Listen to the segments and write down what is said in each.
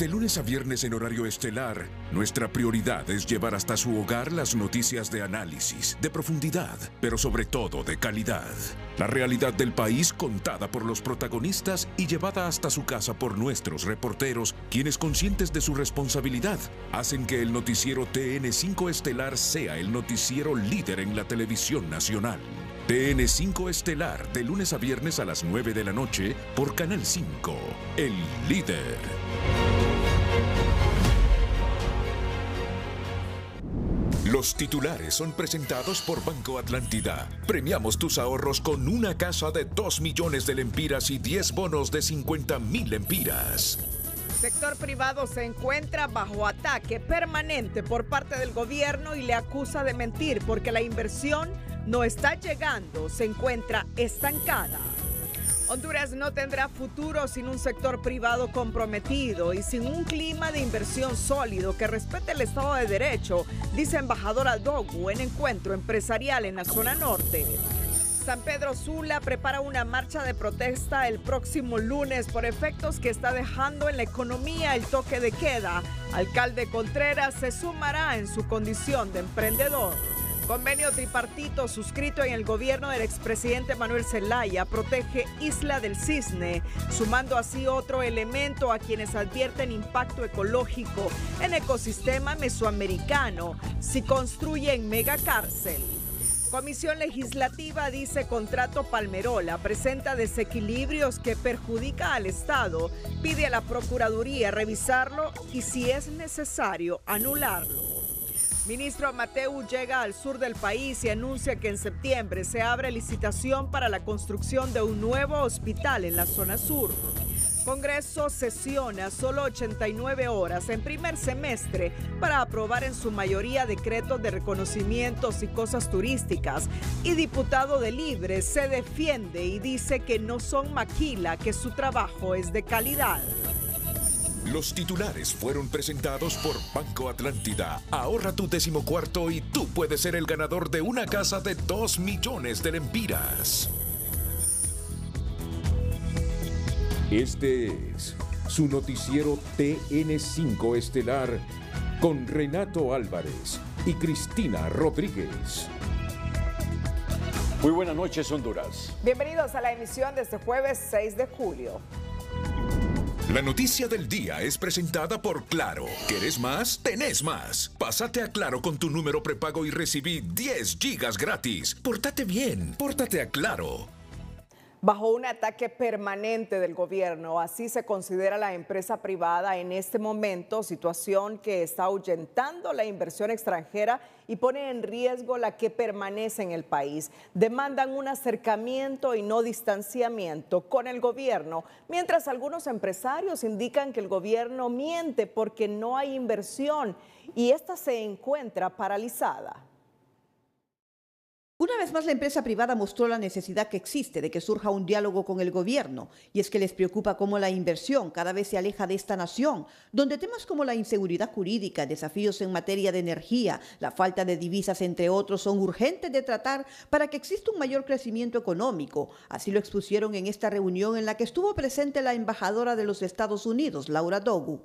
De lunes a viernes en horario estelar, nuestra prioridad es llevar hasta su hogar las noticias de análisis, de profundidad, pero sobre todo de calidad. La realidad del país contada por los protagonistas y llevada hasta su casa por nuestros reporteros, quienes conscientes de su responsabilidad, hacen que el noticiero TN5 Estelar sea el noticiero líder en la televisión nacional. TN5 Estelar, de lunes a viernes a las 9 de la noche, por Canal 5, el líder. Los titulares son presentados por Banco Atlántida. Premiamos tus ahorros con una casa de 2 millones de lempiras y 10 bonos de 50 mil lempiras. El sector privado se encuentra bajo ataque permanente por parte del gobierno y le acusa de mentir porque la inversión no está llegando, se encuentra estancada. Honduras no tendrá futuro sin un sector privado comprometido y sin un clima de inversión sólido que respete el Estado de Derecho, dice embajadora Dogu en encuentro empresarial en la zona norte. San Pedro Sula prepara una marcha de protesta el próximo lunes por efectos que está dejando en la economía el toque de queda. Alcalde Contreras se sumará en su condición de emprendedor. Convenio tripartito suscrito en el gobierno del expresidente Manuel Zelaya protege Isla del Cisne, sumando así otro elemento a quienes advierten impacto ecológico en ecosistema mesoamericano si construyen megacárcel. Comisión Legislativa dice contrato Palmerola, presenta desequilibrios que perjudica al Estado, pide a la Procuraduría revisarlo y si es necesario anularlo. Ministro Mateu llega al sur del país y anuncia que en septiembre se abre licitación para la construcción de un nuevo hospital en la zona sur. Congreso sesiona solo 89 horas en primer semestre para aprobar en su mayoría decretos de reconocimientos y cosas turísticas. Y diputado de Libre se defiende y dice que no son maquila, que su trabajo es de calidad. Los titulares fueron presentados por Banco Atlántida. Ahorra tu décimo cuarto y tú puedes ser el ganador de una casa de 2 millones de lempiras. Este es su noticiero TN5 Estelar con Renato Álvarez y Cristina Rodríguez. Muy buenas noches, Honduras. Bienvenidos a la emisión de este jueves 6 de julio. La noticia del día es presentada por Claro. ¿Querés más? Tenés más. Pásate a Claro con tu número prepago y recibí 10 gigas gratis. Pórtate bien. Pórtate a Claro bajo un ataque permanente del gobierno. Así se considera la empresa privada en este momento, situación que está ahuyentando la inversión extranjera y pone en riesgo la que permanece en el país. Demandan un acercamiento y no distanciamiento con el gobierno, mientras algunos empresarios indican que el gobierno miente porque no hay inversión y esta se encuentra paralizada. Una vez más, la empresa privada mostró la necesidad que existe de que surja un diálogo con el gobierno, y es que les preocupa cómo la inversión cada vez se aleja de esta nación, donde temas como la inseguridad jurídica, desafíos en materia de energía, la falta de divisas, entre otros, son urgentes de tratar para que exista un mayor crecimiento económico. Así lo expusieron en esta reunión en la que estuvo presente la embajadora de los Estados Unidos, Laura Dogu.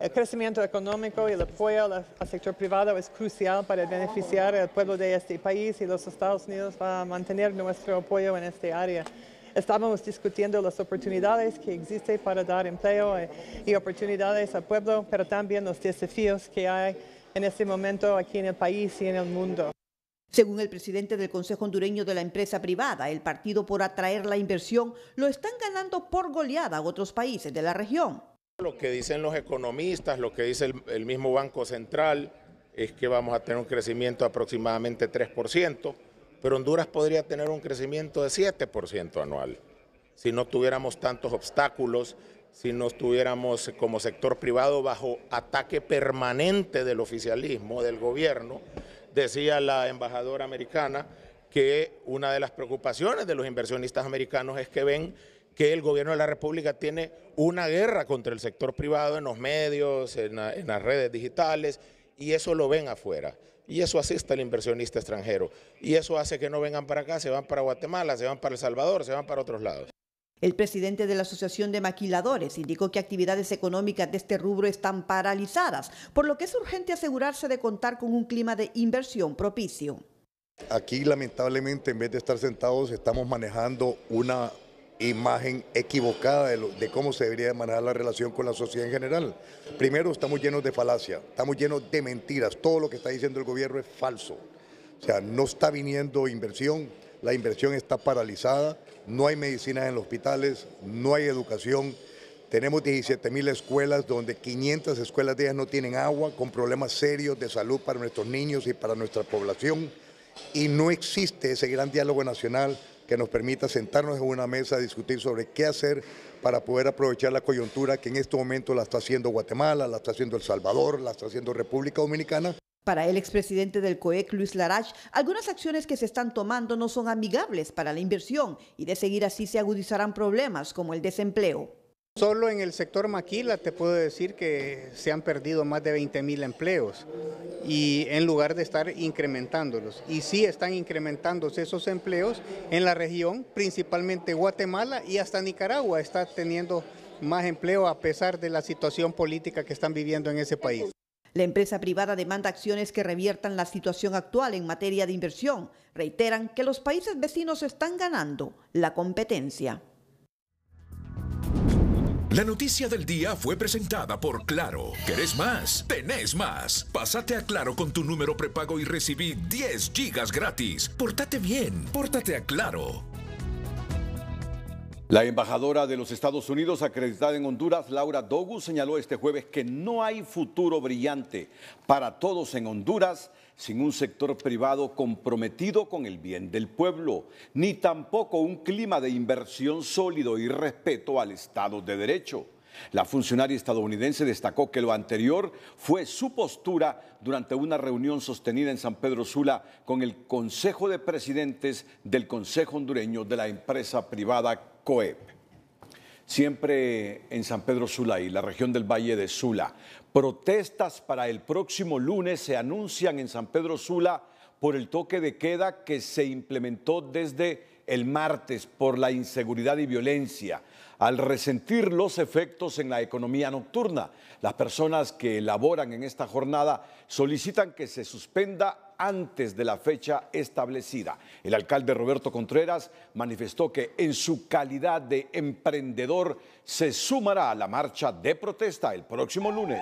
El crecimiento económico y el apoyo al, sector privado es crucial para beneficiar al pueblo de este país y los Estados Unidos va a mantener nuestro apoyo en esta área. Estábamos discutiendo las oportunidades que existen para dar empleo y, eh, y oportunidades al pueblo, pero también los desafíos que hay en este momento aquí en el país y en el mundo. Según el presidente del Consejo Hondureño de la Empresa Privada, el partido por atraer la inversión lo están ganando por goleada a otros países de la región. Lo que dicen los economistas, lo que dice el, mismo Banco Central, es que vamos a tener un crecimiento de aproximadamente 3%, pero Honduras podría tener un crecimiento de 7% anual, si no tuviéramos tantos obstáculos, si no estuviéramos como sector privado bajo ataque permanente del oficialismo, del gobierno. Decía la embajadora americana que una de las preocupaciones de los inversionistas americanos es que ven que el gobierno de la República tiene una guerra contra el sector privado en los medios, en, las redes digitales, y eso lo ven afuera. Y eso asiste al inversionista extranjero. Y eso hace que no vengan para acá, se van para Guatemala, se van para El Salvador, se van para otros lados. El presidente de la Asociación de Maquiladores indicó que actividades económicas de este rubro están paralizadas, por lo que es urgente asegurarse de contar con un clima de inversión propicio. Aquí lamentablemente en vez de estar sentados estamos manejando una imagen equivocada de, cómo se debería manejar la relación con la sociedad en general. Primero, estamos llenos de falacia, estamos llenos de mentiras. Todo lo que está diciendo el gobierno es falso. O sea, no está viniendo inversión, la inversión está paralizada, no hay medicinas en los hospitales, no hay educación. Tenemos 17.000 mil escuelas donde 500 escuelas de ellas no tienen agua, con problemas serios de salud para nuestros niños y para nuestra población. Y no existe ese gran diálogo nacional que nos permita sentarnos en una mesa a discutir sobre qué hacer para poder aprovechar la coyuntura que en este momento la está haciendo Guatemala, la está haciendo El Salvador, la está haciendo República Dominicana. Para el expresidente del COEC, Luis Larache, algunas acciones que se están tomando no son amigables para la inversión y de seguir así se agudizarán problemas como el desempleo. Solo en el sector Maquila te puedo decir que se han perdido más de 20 mil empleos y en lugar de estar incrementándolos. Y sí están incrementándose esos empleos en la región, principalmente Guatemala y hasta Nicaragua está teniendo más empleo a pesar de la situación política que están viviendo en ese país. La empresa privada demanda acciones que reviertan la situación actual en materia de inversión. Reiteran que los países vecinos están ganando la competencia. La noticia del día fue presentada por Claro. ¿Querés más? Tenés más. Pásate a Claro con tu número prepago y recibí 10 gigas gratis. Pórtate bien, pórtate a Claro. La embajadora de los Estados Unidos acreditada en Honduras, Laura Dogu, señaló este jueves que no hay futuro brillante para todos en Honduras sin un sector privado comprometido con el bien del pueblo, ni tampoco un clima de inversión sólido y respeto al Estado de Derecho. La funcionaria estadounidense destacó que lo anterior fue su postura durante una reunión sostenida en San Pedro Sula con el Consejo de Presidentes del Consejo Hondureño de la empresa privada COEP. Siempre en San Pedro Sula y la región del Valle de Sula, Protestas para el próximo lunes se anuncian en San Pedro Sula por el toque de queda que se implementó desde el martes por la inseguridad y violencia al resentir los efectos en la economía nocturna. Las personas que elaboran en esta jornada solicitan que se suspenda antes de la fecha establecida. El alcalde Roberto Contreras manifestó que en su calidad de emprendedor se sumará a la marcha de protesta el próximo lunes.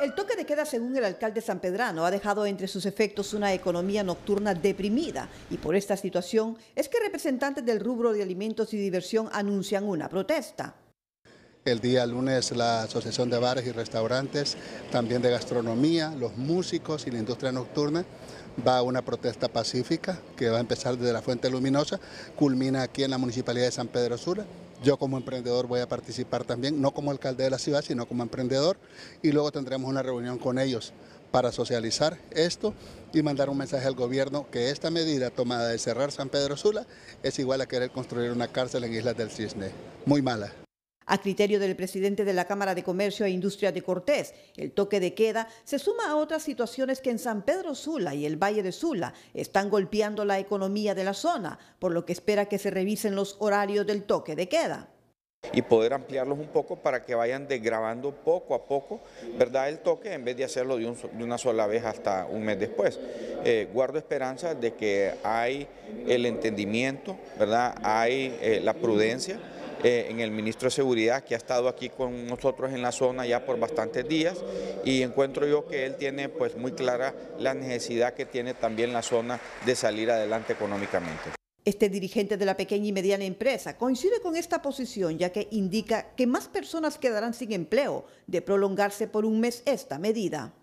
El toque de queda, según el alcalde San Pedrano, ha dejado entre sus efectos una economía nocturna deprimida y por esta situación es que representantes del rubro de alimentos y diversión anuncian una protesta. El día lunes la Asociación de Bares y Restaurantes, también de gastronomía, los músicos y la industria nocturna va a una protesta pacífica que va a empezar desde la Fuente Luminosa, culmina aquí en la Municipalidad de San Pedro Sula yo como emprendedor voy a participar también, no como alcalde de la ciudad, sino como emprendedor, y luego tendremos una reunión con ellos para socializar esto y mandar un mensaje al gobierno que esta medida tomada de cerrar San Pedro Sula es igual a querer construir una cárcel en Islas del Cisne. Muy mala. A criterio del presidente de la Cámara de Comercio e Industria de Cortés, el toque de queda se suma a otras situaciones que en San Pedro Sula y el Valle de Sula están golpeando la economía de la zona, por lo que espera que se revisen los horarios del toque de queda y poder ampliarlos un poco para que vayan desgrabando poco a poco, ¿verdad? El toque en vez de hacerlo de, una sola vez hasta un mes después. Eh, guardo esperanza de que hay el entendimiento, ¿verdad? Hay eh, la prudencia eh, en el ministro de Seguridad, que ha estado aquí con nosotros en la zona ya por bastantes días, y encuentro yo que él tiene pues muy clara la necesidad que tiene también la zona de salir adelante económicamente. Este dirigente de la pequeña y mediana empresa coincide con esta posición ya que indica que más personas quedarán sin empleo de prolongarse por un mes esta medida.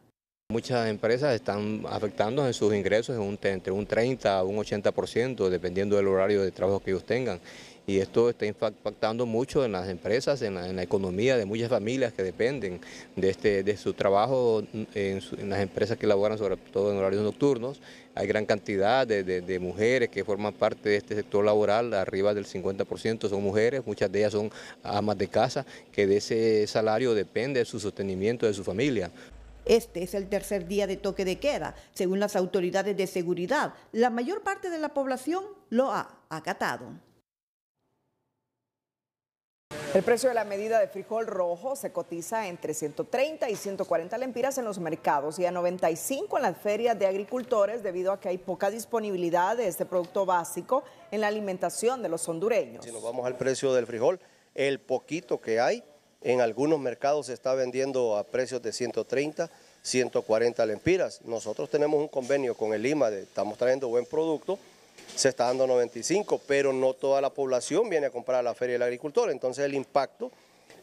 Muchas empresas están afectando en sus ingresos entre un 30 a un 80%, dependiendo del horario de trabajo que ellos tengan y esto está impactando mucho en las empresas, en la, economía de muchas familias que dependen de, este, de su trabajo en, las empresas que laboran sobre todo en horarios nocturnos. Hay gran cantidad de, mujeres que forman parte de este sector laboral, arriba del 50% son mujeres, muchas de ellas son amas de casa, que de ese salario depende su sostenimiento de su familia. Este es el tercer día de toque de queda. Según las autoridades de seguridad, la mayor parte de la población lo ha acatado. El precio de la medida de frijol rojo se cotiza entre 130 y 140 lempiras en los mercados y a 95 en las ferias de agricultores debido a que hay poca disponibilidad de este producto básico en la alimentación de los hondureños. Si nos vamos al precio del frijol, el poquito que hay en algunos mercados se está vendiendo a precios de 130, 140 lempiras. Nosotros tenemos un convenio con el Lima, de, estamos trayendo buen producto se está dando 95, pero no toda la población viene a comprar a la Feria del Agricultor, entonces el impacto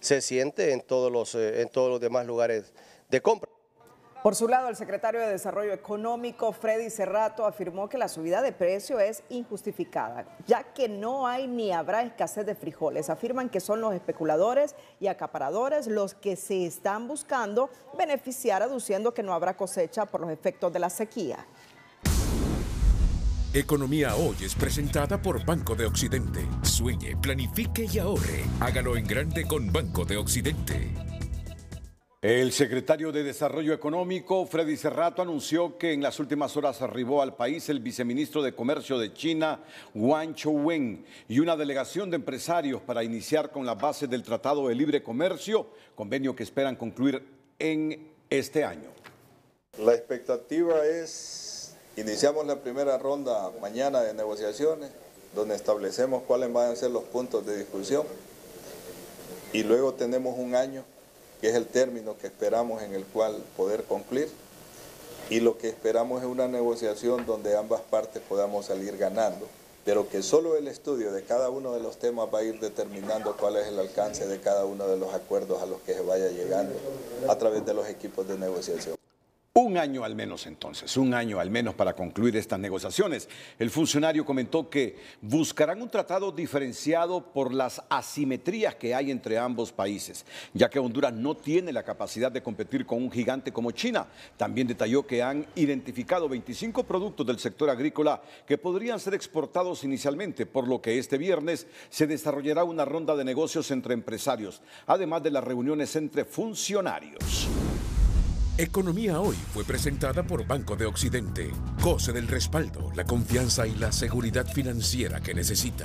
se siente en todos los, eh, en todos los demás lugares de compra. Por su lado, el secretario de Desarrollo Económico, Freddy Cerrato, afirmó que la subida de precio es injustificada, ya que no hay ni habrá escasez de frijoles. Afirman que son los especuladores y acaparadores los que se están buscando beneficiar, aduciendo que no habrá cosecha por los efectos de la sequía. Economía Hoy es presentada por Banco de Occidente. Sueñe, planifique y ahorre. Hágalo en grande con Banco de Occidente. El secretario de Desarrollo Económico, Freddy Cerrato, anunció que en las últimas horas arribó al país el viceministro de Comercio de China, Wang Chouwen, y una delegación de empresarios para iniciar con la base del Tratado de Libre Comercio, convenio que esperan concluir en este año. La expectativa es Iniciamos la primera ronda mañana de negociaciones, donde establecemos cuáles van a ser los puntos de discusión y luego tenemos un año, que es el término que esperamos en el cual poder concluir y lo que esperamos es una negociación donde ambas partes podamos salir ganando, pero que solo el estudio de cada uno de los temas va a ir determinando cuál es el alcance de cada uno de los acuerdos a los que se vaya llegando a través de los equipos de negociación. Un año al menos entonces, un año al menos para concluir estas negociaciones. El funcionario comentó que buscarán un tratado diferenciado por las asimetrías que hay entre ambos países, ya que Honduras no tiene la capacidad de competir con un gigante como China. También detalló que han identificado 25 productos del sector agrícola que podrían ser exportados inicialmente, por lo que este viernes se desarrollará una ronda de negocios entre empresarios, además de las reuniones entre funcionarios. Economía Hoy fue presentada por Banco de Occidente. Goce del respaldo, la confianza y la seguridad financiera que necesita.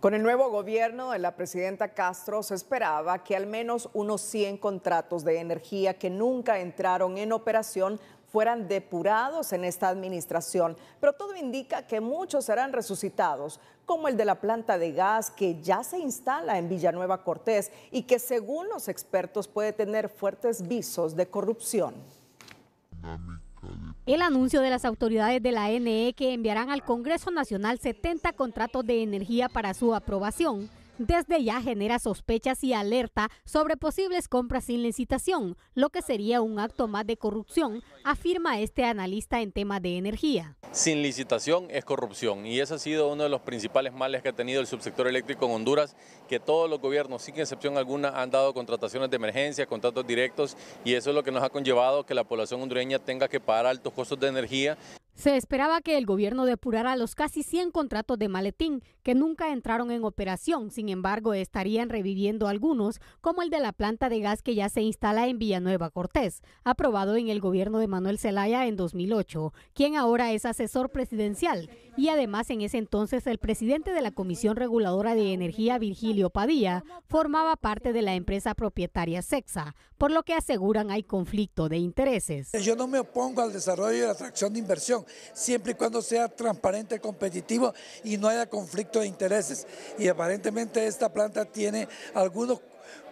Con el nuevo gobierno de la presidenta Castro se esperaba que al menos unos 100 contratos de energía que nunca entraron en operación fueran depurados en esta administración, pero todo indica que muchos serán resucitados, como el de la planta de gas que ya se instala en Villanueva Cortés y que según los expertos puede tener fuertes visos de corrupción. El anuncio de las autoridades de la NE que enviarán al Congreso Nacional 70 contratos de energía para su aprobación desde ya genera sospechas y alerta sobre posibles compras sin licitación, lo que sería un acto más de corrupción, afirma este analista en tema de energía. Sin licitación es corrupción y ese ha sido uno de los principales males que ha tenido el subsector eléctrico en Honduras, que todos los gobiernos, sin excepción alguna, han dado contrataciones de emergencia, contratos directos y eso es lo que nos ha conllevado que la población hondureña tenga que pagar altos costos de energía. Se esperaba que el gobierno depurara los casi 100 contratos de maletín que nunca entraron en operación sin embargo, estarían reviviendo algunos, como el de la planta de gas que ya se instala en Villanueva Cortés, aprobado en el gobierno de Manuel Zelaya en 2008, quien ahora es asesor presidencial y además en ese entonces el presidente de la Comisión Reguladora de Energía, Virgilio Padilla, formaba parte de la empresa propietaria Sexa, por lo que aseguran hay conflicto de intereses. Yo no me opongo al desarrollo y la atracción de inversión, siempre y cuando sea transparente, competitivo y no haya conflicto de intereses. Y aparentemente esta planta tiene algunos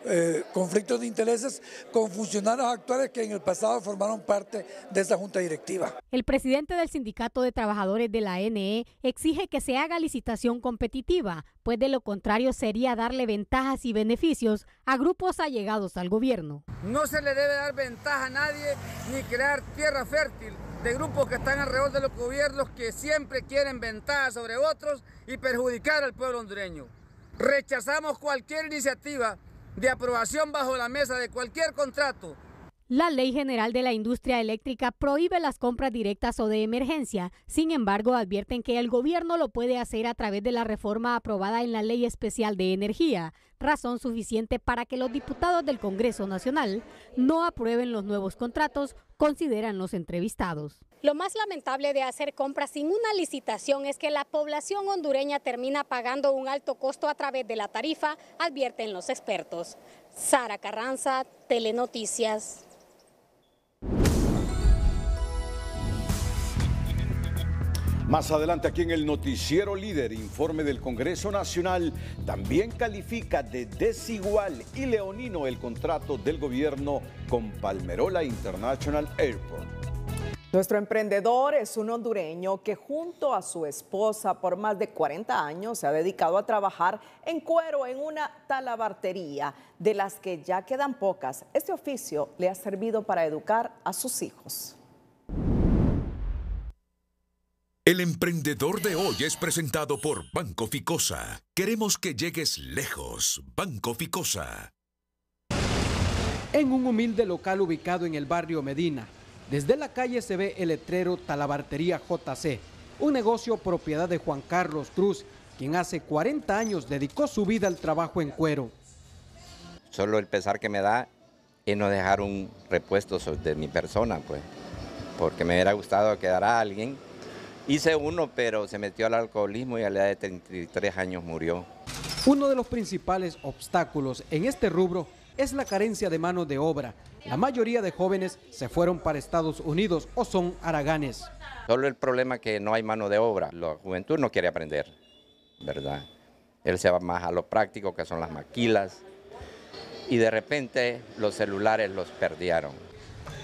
eh, conflictos de intereses con funcionarios actuales que en el pasado formaron parte de esa junta directiva. El presidente del Sindicato de Trabajadores de la NE exige que se haga licitación competitiva, pues de lo contrario sería darle ventajas y beneficios a grupos allegados al gobierno. No se le debe dar ventaja a nadie ni crear tierra fértil de grupos que están alrededor de los gobiernos que siempre quieren ventaja sobre otros y perjudicar al pueblo hondureño. Rechazamos cualquier iniciativa de aprobación bajo la mesa de cualquier contrato la Ley General de la Industria Eléctrica prohíbe las compras directas o de emergencia. Sin embargo, advierten que el gobierno lo puede hacer a través de la reforma aprobada en la Ley Especial de Energía, razón suficiente para que los diputados del Congreso Nacional no aprueben los nuevos contratos, consideran los entrevistados. Lo más lamentable de hacer compras sin una licitación es que la población hondureña termina pagando un alto costo a través de la tarifa, advierten los expertos. Sara Carranza, Telenoticias. Más adelante aquí en el noticiero líder, informe del Congreso Nacional, también califica de desigual y leonino el contrato del gobierno con Palmerola International Airport. Nuestro emprendedor es un hondureño que junto a su esposa por más de 40 años se ha dedicado a trabajar en cuero en una talabartería, de las que ya quedan pocas. Este oficio le ha servido para educar a sus hijos. El emprendedor de hoy es presentado por Banco Ficosa. Queremos que llegues lejos, Banco Ficosa. En un humilde local ubicado en el barrio Medina, desde la calle se ve el letrero Talabartería JC, un negocio propiedad de Juan Carlos Cruz, quien hace 40 años dedicó su vida al trabajo en cuero. Solo el pesar que me da es no dejar un repuesto de mi persona, pues, porque me hubiera gustado quedar a alguien. Hice uno, pero se metió al alcoholismo y a la edad de 33 años murió. Uno de los principales obstáculos en este rubro es la carencia de mano de obra. La mayoría de jóvenes se fueron para Estados Unidos o son araganes. Solo el problema es que no hay mano de obra. La juventud no quiere aprender, ¿verdad? Él se va más a lo práctico, que son las maquilas. Y de repente los celulares los perdieron.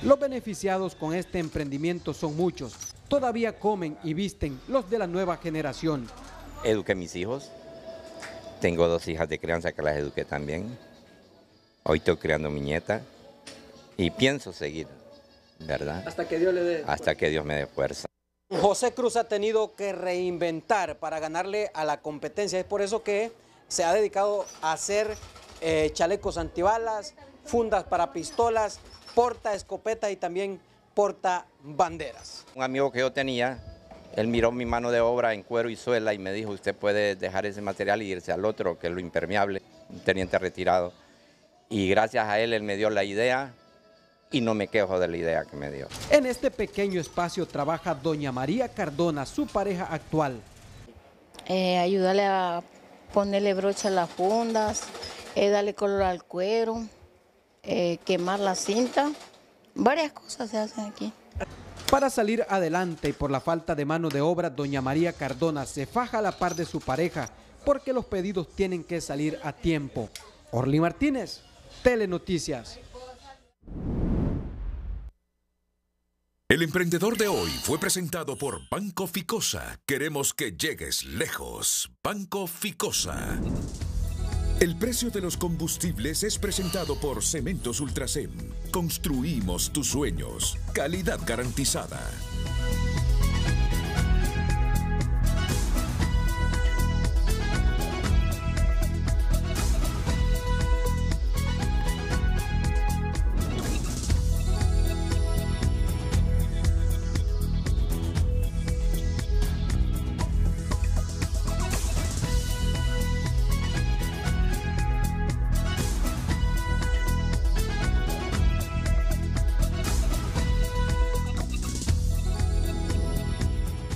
Los beneficiados con este emprendimiento son muchos. Todavía comen y visten los de la nueva generación. Eduqué a mis hijos. Tengo dos hijas de crianza que las eduqué también. Hoy estoy creando mi nieta y pienso seguir, ¿verdad? Hasta que Dios le dé. Hasta que Dios me dé fuerza. José Cruz ha tenido que reinventar para ganarle a la competencia. Es por eso que se ha dedicado a hacer eh, chalecos antibalas, fundas para pistolas, porta escopeta y también porta banderas. Un amigo que yo tenía, él miró mi mano de obra en cuero y suela y me dijo, usted puede dejar ese material y irse al otro, que es lo impermeable, teniente retirado y gracias a él él me dio la idea y no me quejo de la idea que me dio. En este pequeño espacio trabaja doña María Cardona, su pareja actual. Ayudarle eh, ayúdale a ponerle brocha a las fundas, eh, darle color al cuero, eh, quemar la cinta, varias cosas se hacen aquí. Para salir adelante y por la falta de mano de obra, doña María Cardona se faja a la par de su pareja porque los pedidos tienen que salir a tiempo. Orly Martínez, Telenoticias. El emprendedor de hoy fue presentado por Banco Ficosa. Queremos que llegues lejos. Banco Ficosa. El precio de los combustibles es presentado por Cementos Ultracem. Construimos tus sueños. Calidad garantizada.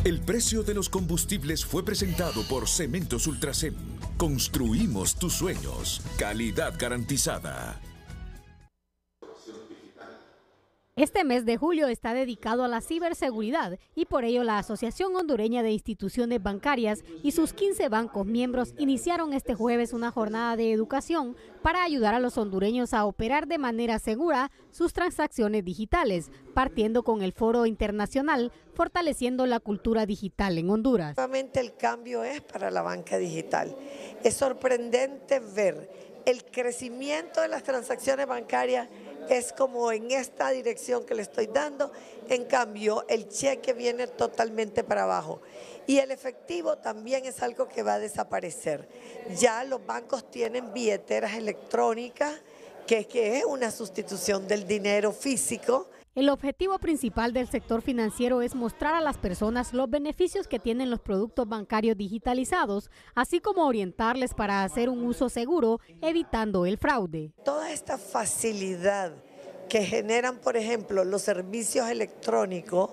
El precio de los combustibles fue presentado por Cementos Ultrasem. Construimos tus sueños. Calidad garantizada. Este mes de julio está dedicado a la ciberseguridad y por ello la Asociación Hondureña de Instituciones Bancarias y sus 15 bancos miembros iniciaron este jueves una jornada de educación para ayudar a los hondureños a operar de manera segura sus transacciones digitales, partiendo con el foro internacional fortaleciendo la cultura digital en Honduras. El cambio es para la banca digital. Es sorprendente ver el crecimiento de las transacciones bancarias es como en esta dirección que le estoy dando, en cambio el cheque viene totalmente para abajo. Y el efectivo también es algo que va a desaparecer. Ya los bancos tienen billeteras electrónicas, que, que es una sustitución del dinero físico, el objetivo principal del sector financiero es mostrar a las personas los beneficios que tienen los productos bancarios digitalizados, así como orientarles para hacer un uso seguro, evitando el fraude. Toda esta facilidad que generan, por ejemplo, los servicios electrónicos,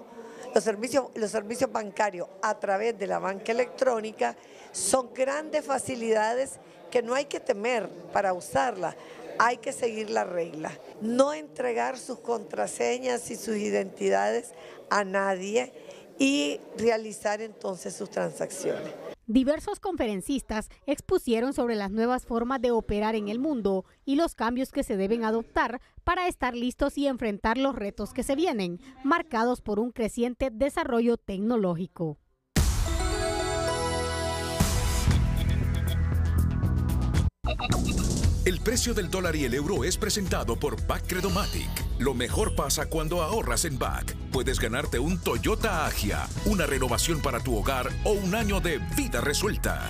los servicios, los servicios bancarios a través de la banca electrónica, son grandes facilidades que no hay que temer para usarlas hay que seguir la regla, No entregar sus contraseñas y sus identidades a nadie y realizar entonces sus transacciones. Diversos conferencistas expusieron sobre las nuevas formas de operar en el mundo y los cambios que se deben adoptar para estar listos y enfrentar los retos que se vienen, marcados por un creciente desarrollo tecnológico. El precio del dólar y el euro es presentado por Credomatic. Lo mejor pasa cuando ahorras en Back. Puedes ganarte un Toyota Agia, una renovación para tu hogar o un año de vida resuelta.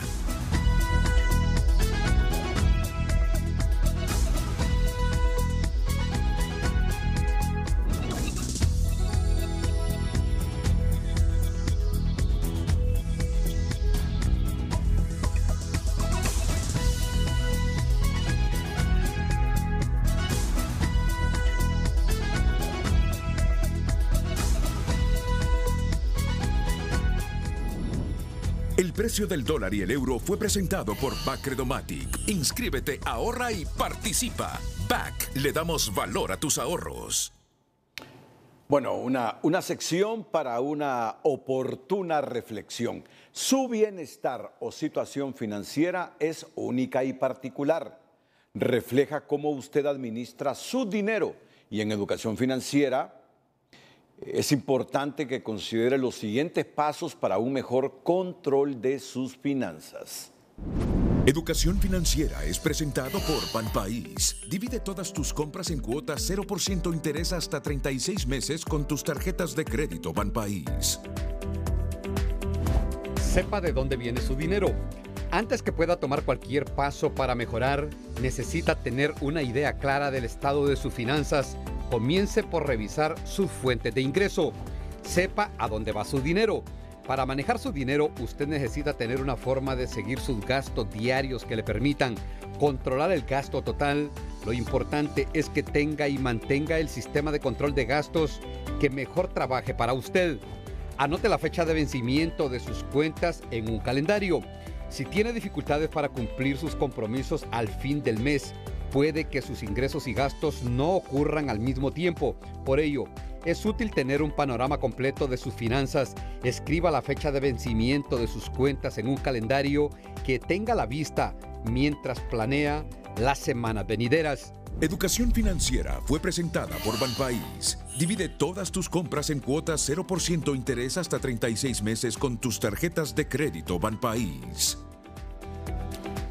El precio del dólar y el euro fue presentado por Bacredomatic. Inscríbete, ahorra y participa. Back, le damos valor a tus ahorros. Bueno, una, una sección para una oportuna reflexión. Su bienestar o situación financiera es única y particular. Refleja cómo usted administra su dinero y en educación financiera es importante que considere los siguientes pasos para un mejor control de sus finanzas. Educación Financiera es presentado por Banpaís. Divide todas tus compras en cuotas 0% interés hasta 36 meses con tus tarjetas de crédito Banpaís. Sepa de dónde viene su dinero. Antes que pueda tomar cualquier paso para mejorar, necesita tener una idea clara del estado de sus finanzas comience por revisar sus fuentes de ingreso. Sepa a dónde va su dinero. Para manejar su dinero, usted necesita tener una forma de seguir sus gastos diarios que le permitan controlar el gasto total. Lo importante es que tenga y mantenga el sistema de control de gastos que mejor trabaje para usted. Anote la fecha de vencimiento de sus cuentas en un calendario. Si tiene dificultades para cumplir sus compromisos al fin del mes, Puede que sus ingresos y gastos no ocurran al mismo tiempo. Por ello, es útil tener un panorama completo de sus finanzas. Escriba la fecha de vencimiento de sus cuentas en un calendario que tenga la vista mientras planea las semanas venideras. Educación Financiera fue presentada por Banpaís. Divide todas tus compras en cuotas 0% interés hasta 36 meses con tus tarjetas de crédito Banpaís.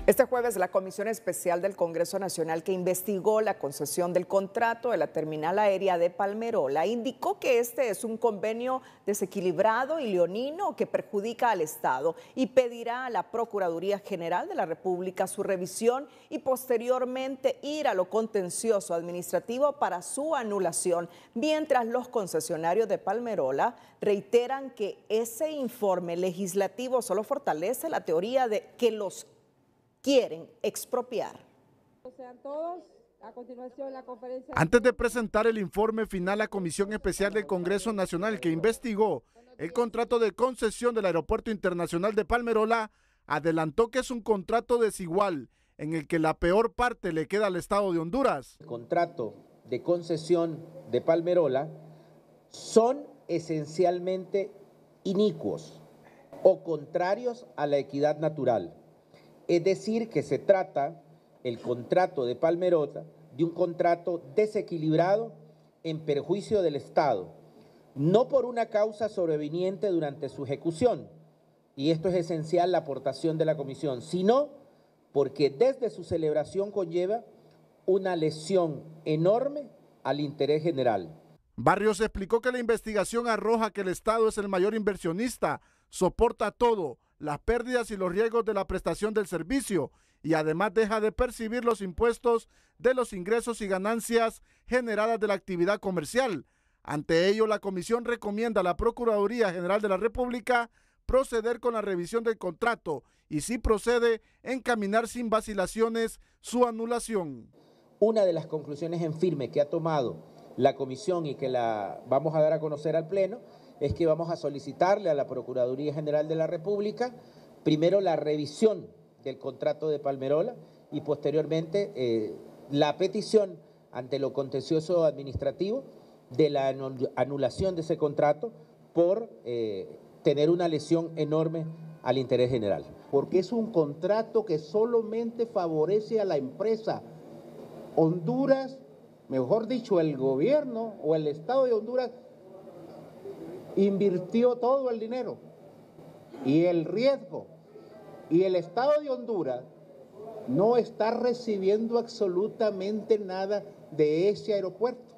Este jueves la Comisión Especial del Congreso Nacional que investigó la concesión del contrato de la terminal aérea de Palmerola indicó que este es un convenio desequilibrado y leonino que perjudica al Estado y pedirá a la Procuraduría General de la República su revisión y posteriormente ir a lo contencioso administrativo para su anulación, mientras los concesionarios de Palmerola reiteran que ese informe legislativo solo fortalece la teoría de que los quieren expropiar. Antes de presentar el informe final, la Comisión Especial del Congreso Nacional que investigó el contrato de concesión del Aeropuerto Internacional de Palmerola adelantó que es un contrato desigual en el que la peor parte le queda al Estado de Honduras. El contrato de concesión de Palmerola son esencialmente inicuos o contrarios a la equidad natural. Es decir, que se trata el contrato de Palmerota de un contrato desequilibrado en perjuicio del Estado, no por una causa sobreviniente durante su ejecución, y esto es esencial la aportación de la Comisión, sino porque desde su celebración conlleva una lesión enorme al interés general. Barrios explicó que la investigación arroja que el Estado es el mayor inversionista, soporta todo las pérdidas y los riesgos de la prestación del servicio y además deja de percibir los impuestos de los ingresos y ganancias generadas de la actividad comercial. Ante ello, la Comisión recomienda a la Procuraduría General de la República proceder con la revisión del contrato y si procede, encaminar sin vacilaciones su anulación. Una de las conclusiones en firme que ha tomado la comisión y que la vamos a dar a conocer al Pleno es que vamos a solicitarle a la Procuraduría General de la República primero la revisión del contrato de Palmerola y posteriormente eh, la petición ante lo contencioso administrativo de la anulación de ese contrato por eh, tener una lesión enorme al interés general. Porque es un contrato que solamente favorece a la empresa. Honduras, mejor dicho, el gobierno o el Estado de Honduras invirtió todo el dinero y el riesgo y el Estado de Honduras no está recibiendo absolutamente nada de ese aeropuerto.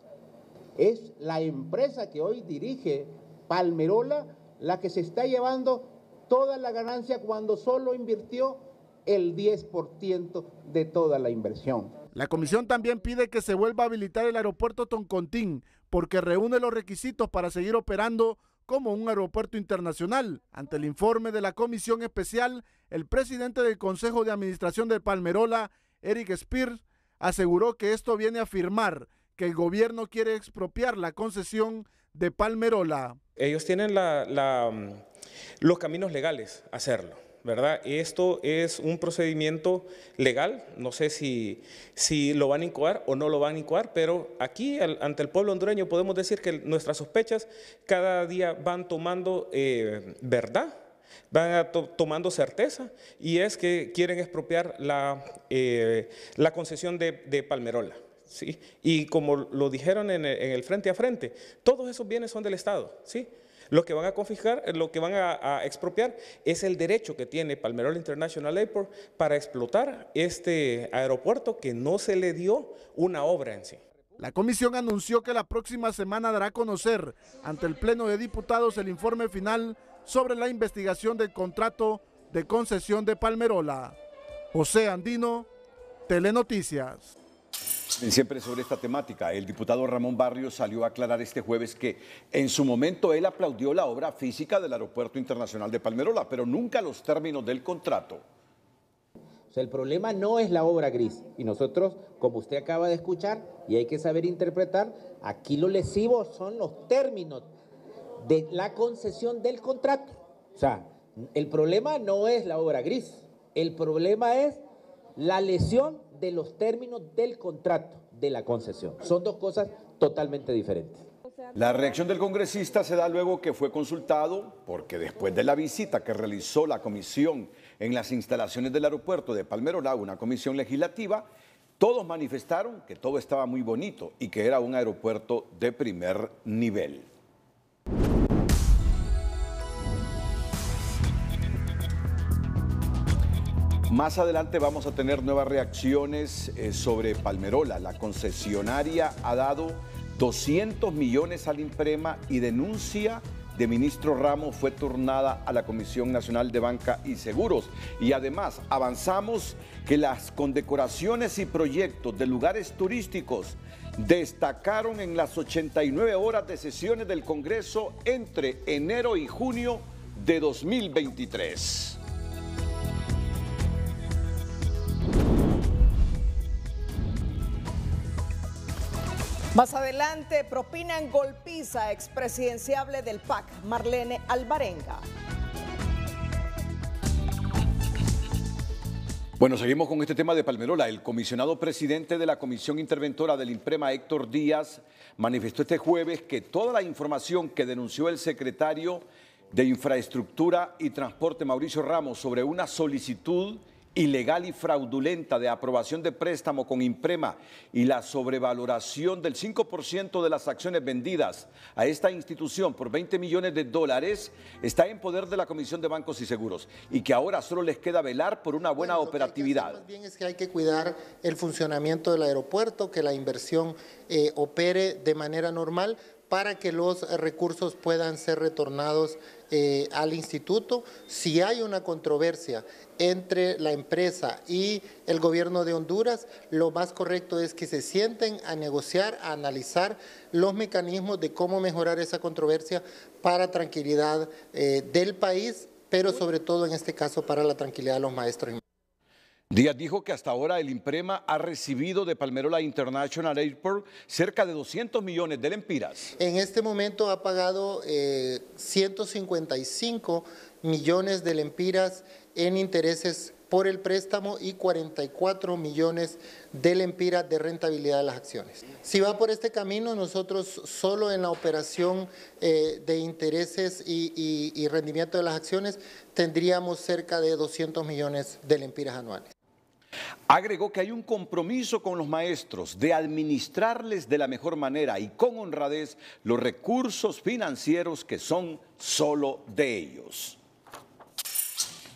Es la empresa que hoy dirige Palmerola la que se está llevando toda la ganancia cuando solo invirtió el 10% de toda la inversión. La comisión también pide que se vuelva a habilitar el aeropuerto Toncontín porque reúne los requisitos para seguir operando como un aeropuerto internacional. Ante el informe de la comisión especial, el presidente del Consejo de Administración de Palmerola, Eric Spears, aseguró que esto viene a afirmar que el gobierno quiere expropiar la concesión de Palmerola. Ellos tienen la, mm, los caminos legales hacerlo. ¿verdad? Esto es un procedimiento legal, no sé si, lo van a incoar o no lo van a incoar, pero aquí ante el pueblo hondureño podemos decir que nuestras sospechas cada día van tomando eh, verdad, van tomando certeza y es que quieren expropiar la, eh, la concesión de, Palmerola. ¿sí? Y como lo dijeron en en el frente a frente, todos esos bienes son del Estado. ¿sí? Lo que van a confiscar, eh, lo que van a, expropiar es el derecho que tiene Palmerola International Airport para explotar este aeropuerto que no se le dio una obra en sí. La comisión anunció que la próxima semana dará a conocer ante el Pleno de Diputados el informe final sobre la investigación del contrato de concesión de Palmerola. José Andino, Telenoticias. Siempre sobre esta temática, el diputado Ramón Barrio salió a aclarar este jueves que en su momento él aplaudió la obra física del Aeropuerto Internacional de Palmerola, pero nunca los términos del contrato. O sea, el problema no es la obra gris. Y nosotros, como usted acaba de escuchar, y hay que saber interpretar, aquí lo lesivo son los términos de la concesión del contrato. O sea, el problema no es la obra gris, el problema es la lesión de los términos del contrato de la concesión. Son dos cosas totalmente diferentes. La reacción del congresista se da luego que fue consultado porque después de la visita que realizó la comisión en las instalaciones del aeropuerto de Palmero una comisión legislativa, todos manifestaron que todo estaba muy bonito y que era un aeropuerto de primer nivel. Más adelante vamos a tener nuevas reacciones eh, sobre Palmerola. La concesionaria ha dado 200 millones al Imprema y denuncia de ministro Ramos fue turnada a la Comisión Nacional de Banca y Seguros. Y además avanzamos que las condecoraciones y proyectos de lugares turísticos destacaron en las 89 horas de sesiones del Congreso entre enero y junio de 2023. Más adelante, propinan golpiza expresidenciable del PAC, Marlene Albarenga. Bueno, seguimos con este tema de Palmerola. El comisionado presidente de la Comisión Interventora del Imprema, Héctor Díaz, manifestó este jueves que toda la información que denunció el secretario de Infraestructura y Transporte, Mauricio Ramos, sobre una solicitud ilegal y fraudulenta de aprobación de préstamo con Imprema y la sobrevaloración del 5% de las acciones vendidas a esta institución por 20 millones de dólares está en poder de la Comisión de Bancos y Seguros y que ahora solo les queda velar por una buena operatividad. Lo que más bien es que hay que cuidar el funcionamiento del aeropuerto, que la inversión eh, opere de manera normal para que los recursos puedan ser retornados eh, al instituto. Si hay una controversia entre la empresa y el gobierno de Honduras, lo más correcto es que se sienten a negociar, a analizar los mecanismos de cómo mejorar esa controversia para tranquilidad eh, del país, pero sobre todo en este caso para la tranquilidad de los maestros. Díaz dijo que hasta ahora el Imprema ha recibido de Palmerola International Airport cerca de 200 millones de lempiras. En este momento ha pagado 155 eh, millones de lempiras en intereses por el préstamo y 44 millones de lempiras de rentabilidad de las acciones. Si va por este camino, nosotros solo en la operación eh, de intereses y, y rendimiento de las acciones tendríamos cerca de 200 millones de lempiras anuales. Agregó que hay un compromiso con los maestros de administrarles de la mejor manera y con honradez los recursos financieros que son solo de ellos.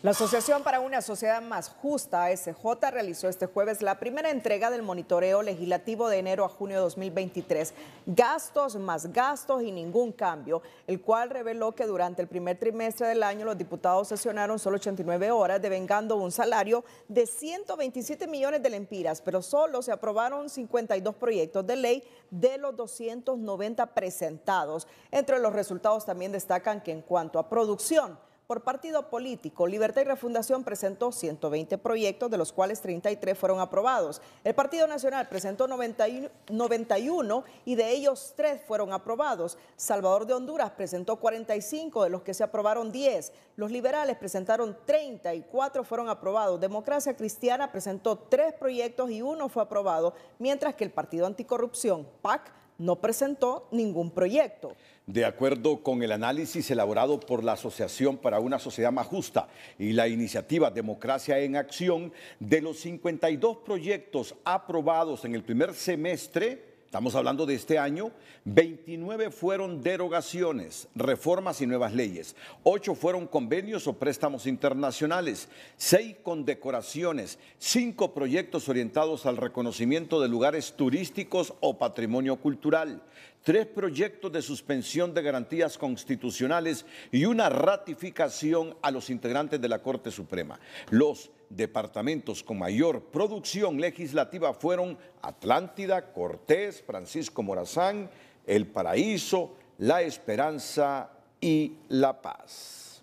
La Asociación para una Sociedad Más Justa, ASJ, realizó este jueves la primera entrega del monitoreo legislativo de enero a junio de 2023, gastos más gastos y ningún cambio, el cual reveló que durante el primer trimestre del año los diputados sesionaron solo 89 horas, devengando un salario de 127 millones de lempiras, pero solo se aprobaron 52 proyectos de ley de los 290 presentados. Entre los resultados también destacan que en cuanto a producción, por partido político, Libertad y Refundación presentó 120 proyectos, de los cuales 33 fueron aprobados. El Partido Nacional presentó 91 y de ellos 3 fueron aprobados. Salvador de Honduras presentó 45, de los que se aprobaron 10. Los liberales presentaron 34, fueron aprobados. Democracia Cristiana presentó 3 proyectos y uno fue aprobado, mientras que el Partido Anticorrupción, PAC, no presentó ningún proyecto. De acuerdo con el análisis elaborado por la Asociación para una Sociedad Más Justa y la iniciativa Democracia en Acción, de los 52 proyectos aprobados en el primer semestre, estamos hablando de este año, 29 fueron derogaciones, reformas y nuevas leyes, 8 fueron convenios o préstamos internacionales, 6 condecoraciones, 5 proyectos orientados al reconocimiento de lugares turísticos o patrimonio cultural, 3 proyectos de suspensión de garantías constitucionales y una ratificación a los integrantes de la Corte Suprema. Los departamentos con mayor producción legislativa fueron Atlántida, Cortés, Francisco Morazán, El Paraíso, La Esperanza y La Paz.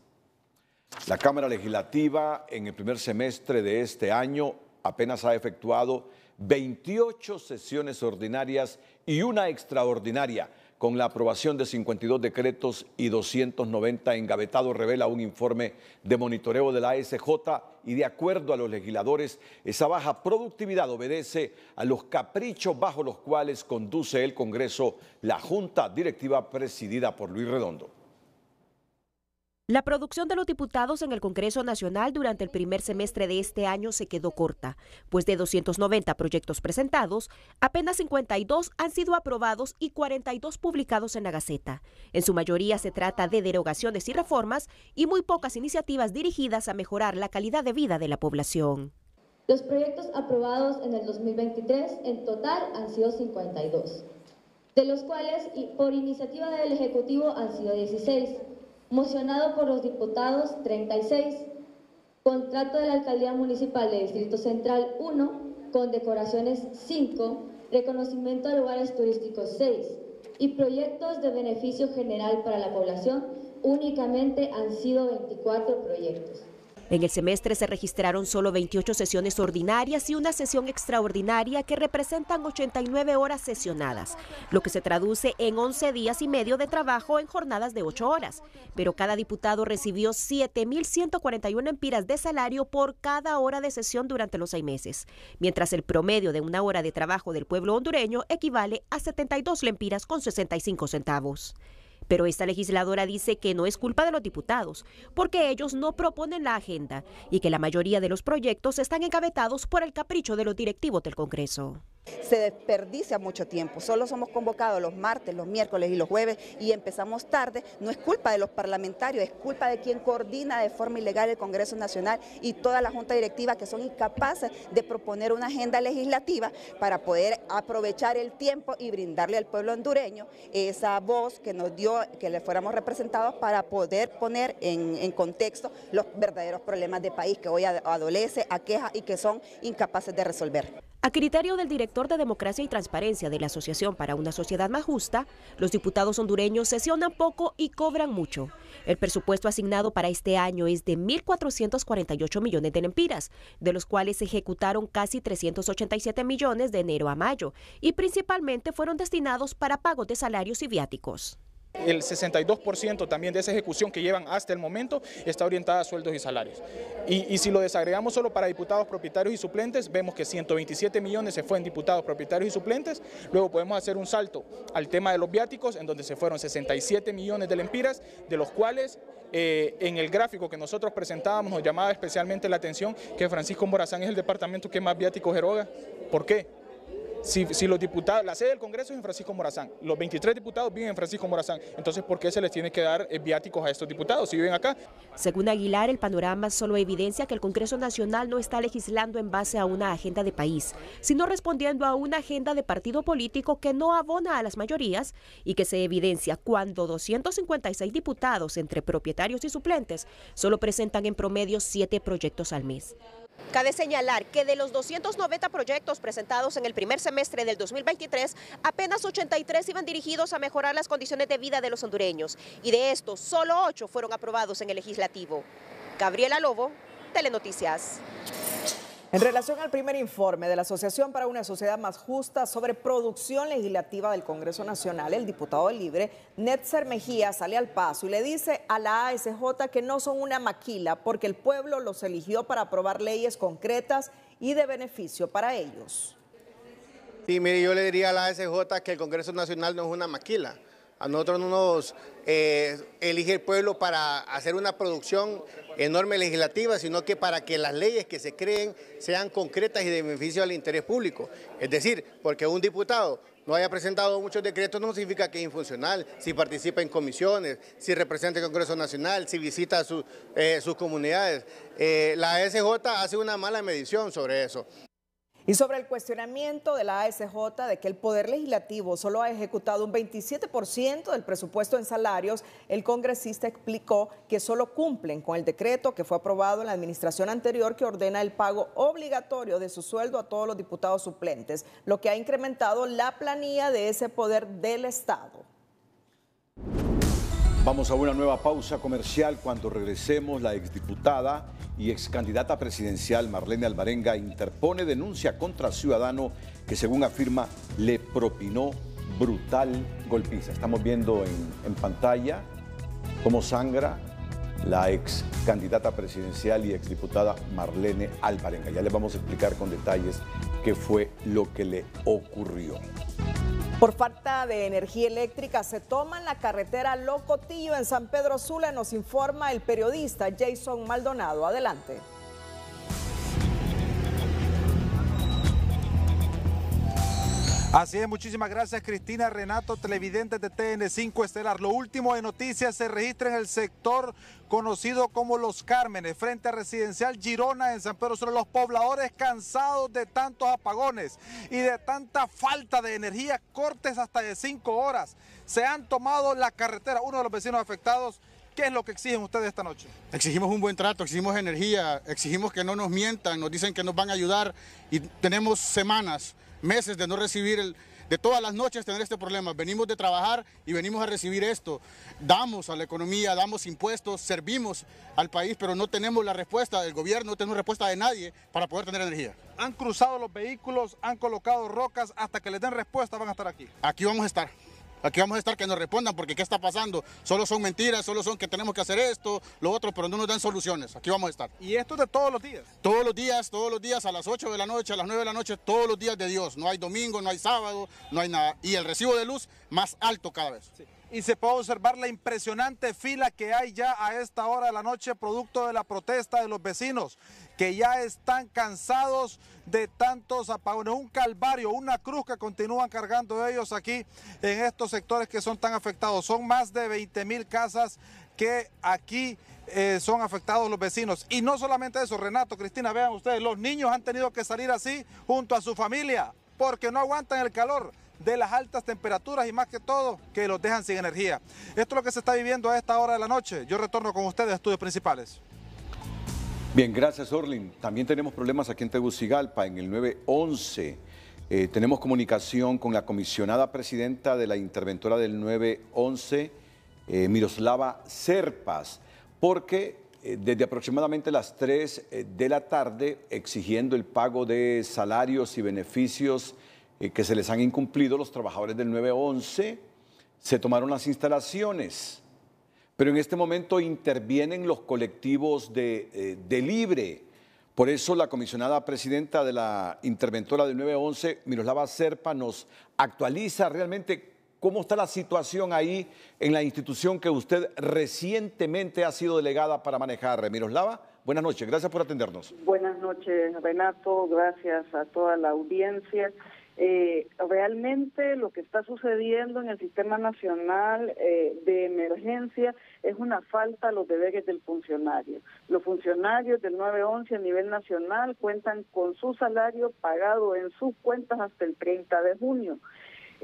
La Cámara Legislativa en el primer semestre de este año apenas ha efectuado 28 sesiones ordinarias y una extraordinaria con la aprobación de 52 decretos y 290 engavetados, revela un informe de monitoreo de la ASJ y de acuerdo a los legisladores, esa baja productividad obedece a los caprichos bajo los cuales conduce el Congreso la Junta Directiva presidida por Luis Redondo. La producción de los diputados en el Congreso Nacional durante el primer semestre de este año se quedó corta, pues de 290 proyectos presentados, apenas 52 han sido aprobados y 42 publicados en la Gaceta. En su mayoría se trata de derogaciones y reformas y muy pocas iniciativas dirigidas a mejorar la calidad de vida de la población. Los proyectos aprobados en el 2023 en total han sido 52, de los cuales por iniciativa del Ejecutivo han sido 16 Mocionado por los diputados 36, contrato de la Alcaldía Municipal de Distrito Central 1, con decoraciones 5, reconocimiento a lugares turísticos 6 y proyectos de beneficio general para la población únicamente han sido 24 proyectos. En el semestre se registraron solo 28 sesiones ordinarias y una sesión extraordinaria que representan 89 horas sesionadas, lo que se traduce en 11 días y medio de trabajo en jornadas de 8 horas. Pero cada diputado recibió 7.141 lempiras de salario por cada hora de sesión durante los seis meses, mientras el promedio de una hora de trabajo del pueblo hondureño equivale a 72 lempiras con 65 centavos. Pero esta legisladora dice que no es culpa de los diputados, porque ellos no proponen la agenda y que la mayoría de los proyectos están encabetados por el capricho de los directivos del Congreso se desperdicia mucho tiempo. Solo somos convocados los martes, los miércoles y los jueves y empezamos tarde. No es culpa de los parlamentarios, es culpa de quien coordina de forma ilegal el Congreso Nacional y toda la Junta Directiva que son incapaces de proponer una agenda legislativa para poder aprovechar el tiempo y brindarle al pueblo hondureño esa voz que nos dio, que le fuéramos representados para poder poner en, contexto los verdaderos problemas de país que hoy adolece, aqueja y que son incapaces de resolver. A criterio del director de Democracia y Transparencia de la Asociación para una Sociedad Más Justa, los diputados hondureños sesionan poco y cobran mucho. El presupuesto asignado para este año es de 1.448 millones de lempiras, de los cuales se ejecutaron casi 387 millones de enero a mayo, y principalmente fueron destinados para pagos de salarios y viáticos. El 62% también de esa ejecución que llevan hasta el momento está orientada a sueldos y salarios. Y, si lo desagregamos solo para diputados propietarios y suplentes, vemos que 127 millones se fueron diputados propietarios y suplentes, luego podemos hacer un salto al tema de los viáticos, en donde se fueron 67 millones de lempiras, de los cuales eh, en el gráfico que nosotros presentábamos nos llamaba especialmente la atención que Francisco Morazán es el departamento que más viáticos eroga. ¿Por qué? si, los diputados, la sede del Congreso es en Francisco Morazán, los 23 diputados viven en Francisco Morazán, entonces ¿por qué se les tiene que dar eh, viáticos a estos diputados si viven acá? Según Aguilar, el panorama solo evidencia que el Congreso Nacional no está legislando en base a una agenda de país, sino respondiendo a una agenda de partido político que no abona a las mayorías y que se evidencia cuando 256 diputados entre propietarios y suplentes solo presentan en promedio siete proyectos al mes. Cabe señalar que de los 290 proyectos presentados en el primer semestre del 2023, apenas 83 iban dirigidos a mejorar las condiciones de vida de los hondureños y de estos, solo 8 fueron aprobados en el legislativo. Gabriela Lobo, Telenoticias. En relación al primer informe de la Asociación para una Sociedad Más Justa sobre producción legislativa del Congreso Nacional, el diputado Libre, Netzer Mejía, sale al paso y le dice a la ASJ que no son una maquila porque el pueblo los eligió para aprobar leyes concretas y de beneficio para ellos. Sí, mire, yo le diría a la ASJ que el Congreso Nacional no es una maquila. A nosotros no nos eh, elige el pueblo para hacer una producción enorme legislativa, sino que para que las leyes que se creen sean concretas y de beneficio al interés público. Es decir, porque un diputado no haya presentado muchos decretos no significa que es infuncional, si participa en comisiones, si representa el Congreso Nacional, si visita eh, sus comunidades. Eh, la SJ hace una mala medición sobre eso. Y sobre el cuestionamiento de la ASJ de que el Poder Legislativo solo ha ejecutado un 27% del presupuesto en salarios, el congresista explicó que solo cumplen con el decreto que fue aprobado en la administración anterior que ordena el pago obligatorio de su sueldo a todos los diputados suplentes, lo que ha incrementado la planilla de ese poder del Estado. Vamos a una nueva pausa comercial. Cuando regresemos, la exdiputada y ex candidata presidencial Marlene Alvarenga interpone denuncia contra ciudadano que según afirma le propinó brutal golpiza. Estamos viendo en, pantalla cómo sangra la ex candidata presidencial y ex diputada Marlene Alvarenga. Ya le vamos a explicar con detalles qué fue lo que le ocurrió. Por falta de energía eléctrica se toman la carretera Tío en San Pedro Sula, nos informa el periodista Jason Maldonado. Adelante. Así es, muchísimas gracias Cristina Renato, televidente de TN5 Estelar. Lo último de noticias se registra en el sector conocido como Los Cármenes, frente a Residencial Girona en San Pedro Son Los pobladores cansados de tantos apagones y de tanta falta de energía, cortes hasta de cinco horas, se han tomado la carretera. Uno de los vecinos afectados ¿Qué es lo que exigen ustedes esta noche? Exigimos un buen trato, exigimos energía, exigimos que no nos mientan, nos dicen que nos van a ayudar y tenemos semanas meses de no recibir el, de todas las noches tener este problema. Venimos de trabajar y venimos a recibir esto. Damos a la economía, damos impuestos, servimos al país, pero no tenemos la respuesta del gobierno, no tenemos respuesta de nadie para poder tener energía. Han cruzado los vehículos, han colocado rocas, hasta que les den respuesta van a estar aquí. Aquí vamos a estar. Aquí vamos a estar que nos respondan porque qué está pasando. Solo son mentiras, solo son que tenemos que hacer esto, lo otro, pero no nos dan soluciones. Aquí vamos a estar. ¿Y esto de todos los días? Todos los días, todos los días, a las 8 de la noche, a las 9 de la noche, todos los días de Dios. No hay domingo, no hay sábado, no hay nada. Y el recibo de luz más alto cada vez. y se puede observar la impresionante fila que hay ya a esta hora de la noche producto de la protesta de los vecinos que ya están cansados de tantos apagones, un calvario, una cruz que continúan cargando ellos aquí en estos sectores que son tan afectados. Son más de 20 mil casas que aquí eh, son afectados los vecinos. Y no solamente eso, Renato, Cristina, vean ustedes, los niños han tenido que salir así junto a su familia porque no aguantan el calor de las altas temperaturas y más que todo que los dejan sin energía. Esto es lo que se está viviendo a esta hora de la noche. Yo retorno con ustedes a estudios principales. Bien, gracias Orlin. También tenemos problemas aquí en Tegucigalpa, en el 911. Eh, tenemos comunicación con la comisionada presidenta de la interventora del 911, eh, Miroslava Serpas, porque eh, desde aproximadamente las 3 eh, de la tarde, exigiendo el pago de salarios y beneficios eh, que se les han incumplido los trabajadores del 911, se tomaron las instalaciones. Pero en este momento intervienen los colectivos eh, de, libre. Por eso la comisionada presidenta de la interventora del 911, Miroslava Serpa, nos actualiza realmente cómo está la situación ahí en la institución que usted recientemente ha sido delegada para manejar. Miroslava, buenas noches, gracias por atendernos. Buenas noches, Renato, gracias a toda la audiencia. Eh, realmente lo que está sucediendo en el Sistema Nacional eh, de Emergencia es una falta a los deberes del funcionario. Los funcionarios del 911 a nivel nacional cuentan con su salario pagado en sus cuentas hasta el 30 de junio.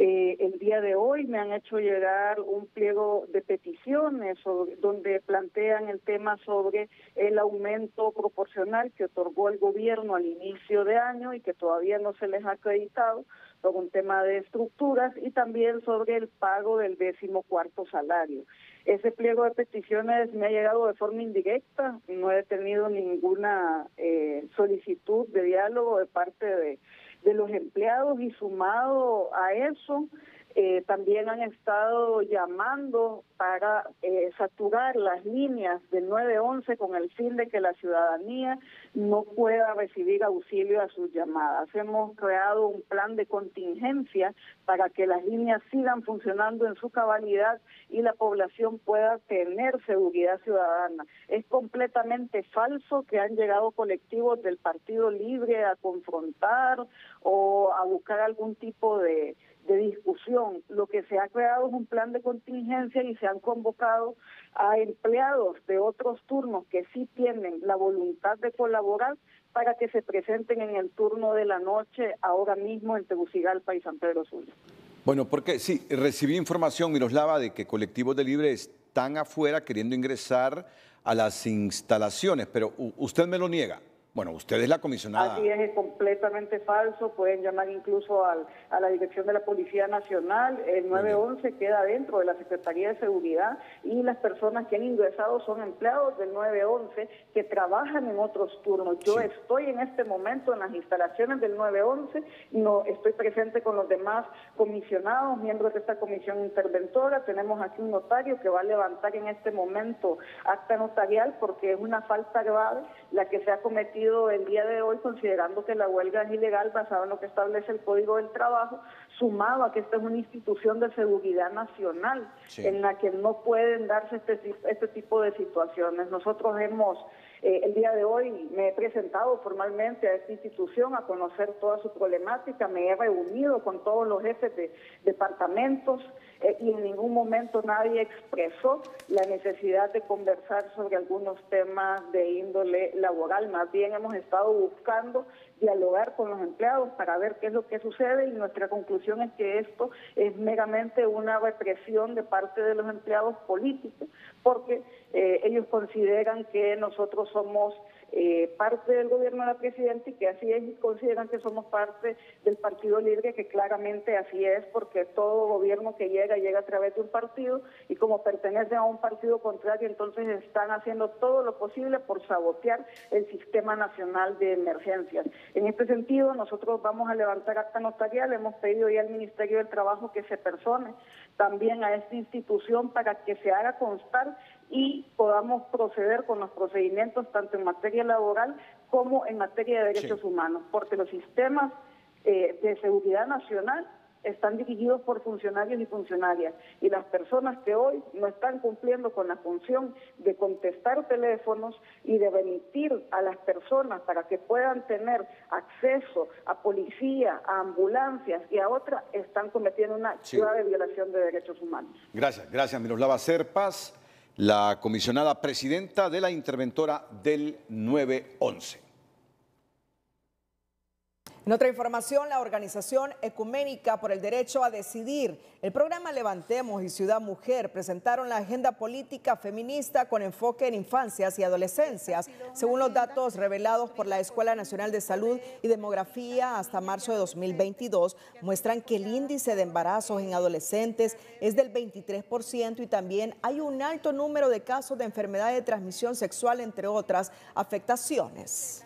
Eh, el día de hoy me han hecho llegar un pliego de peticiones donde plantean el tema sobre el aumento proporcional que otorgó el gobierno al inicio de año y que todavía no se les ha acreditado sobre un tema de estructuras y también sobre el pago del décimo cuarto salario. Ese pliego de peticiones me ha llegado de forma indirecta, no he tenido ninguna eh, solicitud de diálogo de parte de de los empleados y sumado a eso eh, también han estado llamando para eh, saturar las líneas del 911 con el fin de que la ciudadanía no pueda recibir auxilio a sus llamadas. Hemos creado un plan de contingencia para que las líneas sigan funcionando en su cabalidad y la población pueda tener seguridad ciudadana. Es completamente falso que han llegado colectivos del Partido Libre a confrontar o a buscar algún tipo de de discusión. Lo que se ha creado es un plan de contingencia y se han convocado a empleados de otros turnos que sí tienen la voluntad de colaborar para que se presenten en el turno de la noche ahora mismo en Tegucigalpa y San Pedro Sula. Bueno, porque sí, recibí información, Miroslava, de que colectivos de libre están afuera queriendo ingresar a las instalaciones, pero usted me lo niega. Bueno, usted es la comisionada. Así es, es completamente falso. Pueden llamar incluso a la dirección de la Policía Nacional. El 911 queda dentro de la Secretaría de Seguridad y las personas que han ingresado son empleados del 911 que trabajan en otros turnos. Yo estoy en este momento en las instalaciones del 911. No, estoy presente con los demás comisionados, miembros de esta comisión interventora. Tenemos aquí un notario que va a levantar en este momento acta notarial porque es una falta grave la que se ha cometido el día de hoy, considerando que la huelga es ilegal basado en lo que establece el Código del Trabajo, sumado a que esta es una institución de seguridad nacional en la que no pueden darse este, este tipo de situaciones. Nosotros hemos, eh, el día de hoy, me he presentado formalmente a esta institución a conocer toda su problemática, me he reunido con todos los jefes de departamentos. Eh, y en ningún momento nadie expresó la necesidad de conversar sobre algunos temas de índole laboral. Más bien hemos estado buscando dialogar con los empleados para ver qué es lo que sucede y nuestra conclusión es que esto es meramente una represión de parte de los empleados políticos porque eh, ellos consideran que nosotros somos eh, parte del gobierno de la Presidenta y que así es, consideran que somos parte del Partido Libre, que claramente así es, porque todo gobierno que llega, llega a través de un partido y como pertenecen a un partido contrario, entonces están haciendo todo lo posible por sabotear el sistema nacional de emergencias. En este sentido, nosotros vamos a levantar acta notarial, hemos pedido ya al Ministerio del Trabajo que se persone también a esta institución para que se haga constar y podamos proceder con los procedimientos tanto en materia laboral como en materia de derechos humanos, porque los sistemas eh, de seguridad nacional están dirigidos por funcionarios y funcionarias y las personas que hoy no están cumpliendo con la función de contestar teléfonos y de remitir a las personas para que puedan tener acceso a policía, a ambulancias y a otras, están cometiendo una grave violación de derechos humanos. Gracias, gracias Miroslava Serpas la comisionada presidenta de la interventora del 911. En otra información, la Organización Ecuménica por el Derecho a Decidir, el programa Levantemos y Ciudad Mujer presentaron la agenda política feminista con enfoque en infancias y adolescencias, según los datos revelados por la Escuela Nacional de Salud y Demografía hasta marzo de 2022, muestran que el índice de embarazos en adolescentes es del 23% y también hay un alto número de casos de enfermedad de transmisión sexual, entre otras afectaciones.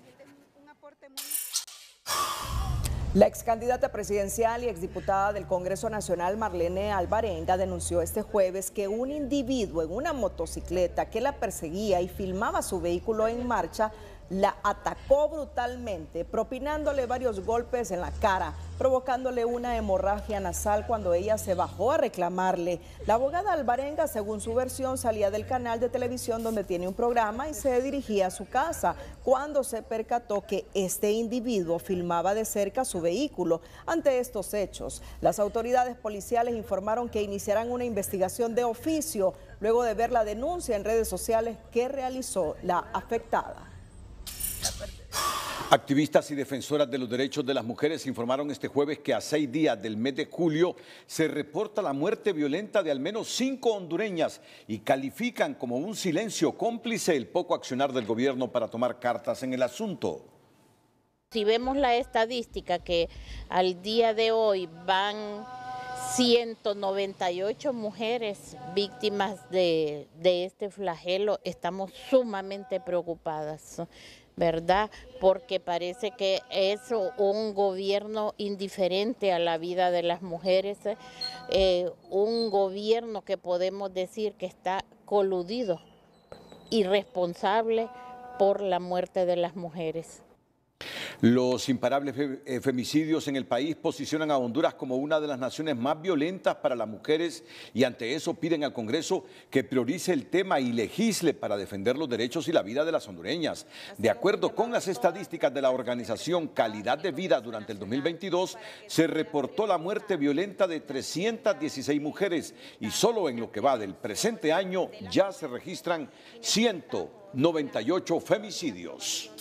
La ex candidata presidencial y exdiputada del Congreso Nacional, Marlene Alvarenga, denunció este jueves que un individuo en una motocicleta que la perseguía y filmaba su vehículo en marcha la atacó brutalmente, propinándole varios golpes en la cara, provocándole una hemorragia nasal cuando ella se bajó a reclamarle. La abogada Alvarenga, según su versión, salía del canal de televisión donde tiene un programa y se dirigía a su casa cuando se percató que este individuo filmaba de cerca su vehículo. Ante estos hechos, las autoridades policiales informaron que iniciarán una investigación de oficio luego de ver la denuncia en redes sociales que realizó la afectada. Activistas y defensoras de los derechos de las mujeres informaron este jueves que a seis días del mes de julio se reporta la muerte violenta de al menos cinco hondureñas y califican como un silencio cómplice el poco accionar del gobierno para tomar cartas en el asunto. Si vemos la estadística que al día de hoy van 198 mujeres víctimas de, este flagelo, estamos sumamente preocupadas. ¿verdad? Porque parece que es un gobierno indiferente a la vida de las mujeres, eh, eh, un gobierno que podemos decir que está coludido, y responsable por la muerte de las mujeres. Los imparables eh, femicidios en el país posicionan a Honduras como una de las naciones más violentas para las mujeres y ante eso piden al Congreso que priorice el tema y legisle para defender los derechos y la vida de las hondureñas. De acuerdo con las estadísticas de la organización Calidad de Vida durante el 2022, se reportó la muerte violenta de 316 mujeres y solo en lo que va del presente año ya se registran 198 femicidios.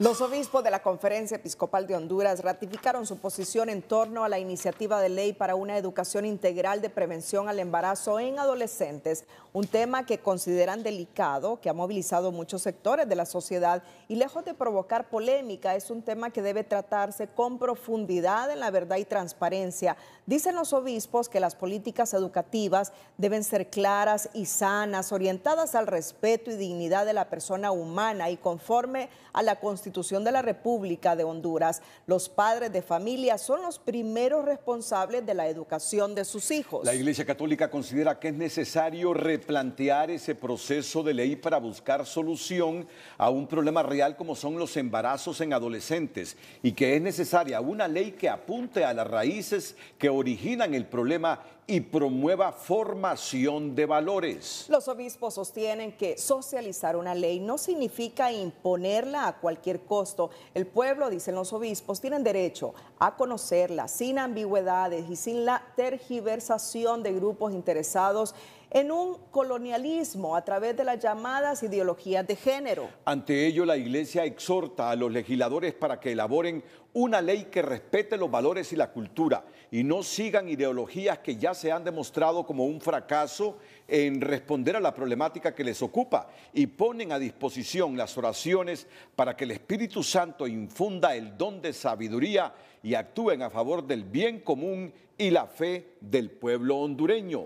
Los obispos de la Conferencia Episcopal de Honduras ratificaron su posición en torno a la iniciativa de ley para una educación integral de prevención al embarazo en adolescentes, un tema que consideran delicado, que ha movilizado muchos sectores de la sociedad y lejos de provocar polémica, es un tema que debe tratarse con profundidad en la verdad y transparencia, Dicen los obispos que las políticas educativas deben ser claras y sanas, orientadas al respeto y dignidad de la persona humana y conforme a la Constitución de la República de Honduras. Los padres de familia son los primeros responsables de la educación de sus hijos. La Iglesia Católica considera que es necesario replantear ese proceso de ley para buscar solución a un problema real como son los embarazos en adolescentes y que es necesaria una ley que apunte a las raíces que originan el problema y promueva formación de valores. Los obispos sostienen que socializar una ley no significa imponerla a cualquier costo. El pueblo, dicen los obispos, tienen derecho a conocerla sin ambigüedades y sin la tergiversación de grupos interesados en un colonialismo a través de las llamadas ideologías de género. Ante ello, la Iglesia exhorta a los legisladores para que elaboren una ley que respete los valores y la cultura y no sigan ideologías que ya se han demostrado como un fracaso en responder a la problemática que les ocupa y ponen a disposición las oraciones para que el Espíritu Santo infunda el don de sabiduría y actúen a favor del bien común y la fe del pueblo hondureño.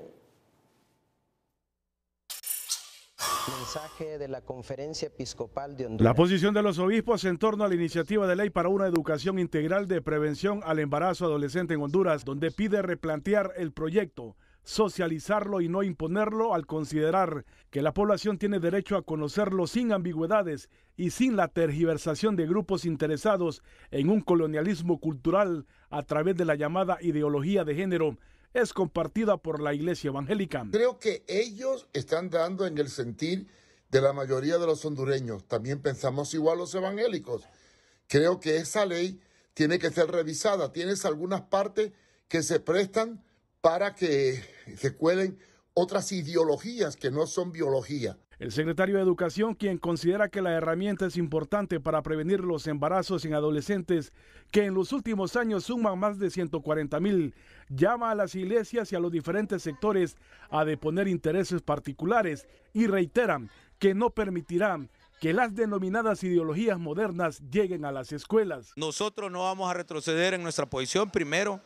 Mensaje de la Conferencia Episcopal de La posición de los obispos en torno a la iniciativa de ley para una educación integral de prevención al embarazo adolescente en Honduras, donde pide replantear el proyecto socializarlo y no imponerlo al considerar que la población tiene derecho a conocerlo sin ambigüedades y sin la tergiversación de grupos interesados en un colonialismo cultural a través de la llamada ideología de género es compartida por la Iglesia Evangélica. Creo que ellos están dando en el sentir de la mayoría de los hondureños. También pensamos igual los evangélicos. Creo que esa ley tiene que ser revisada. Tienes algunas partes que se prestan para que se cuelen otras ideologías que no son biología. El secretario de Educación, quien considera que la herramienta es importante para prevenir los embarazos en adolescentes, que en los últimos años suman más de 140 mil, llama a las iglesias y a los diferentes sectores a deponer intereses particulares y reiteran que no permitirán que las denominadas ideologías modernas lleguen a las escuelas. Nosotros no vamos a retroceder en nuestra posición, primero,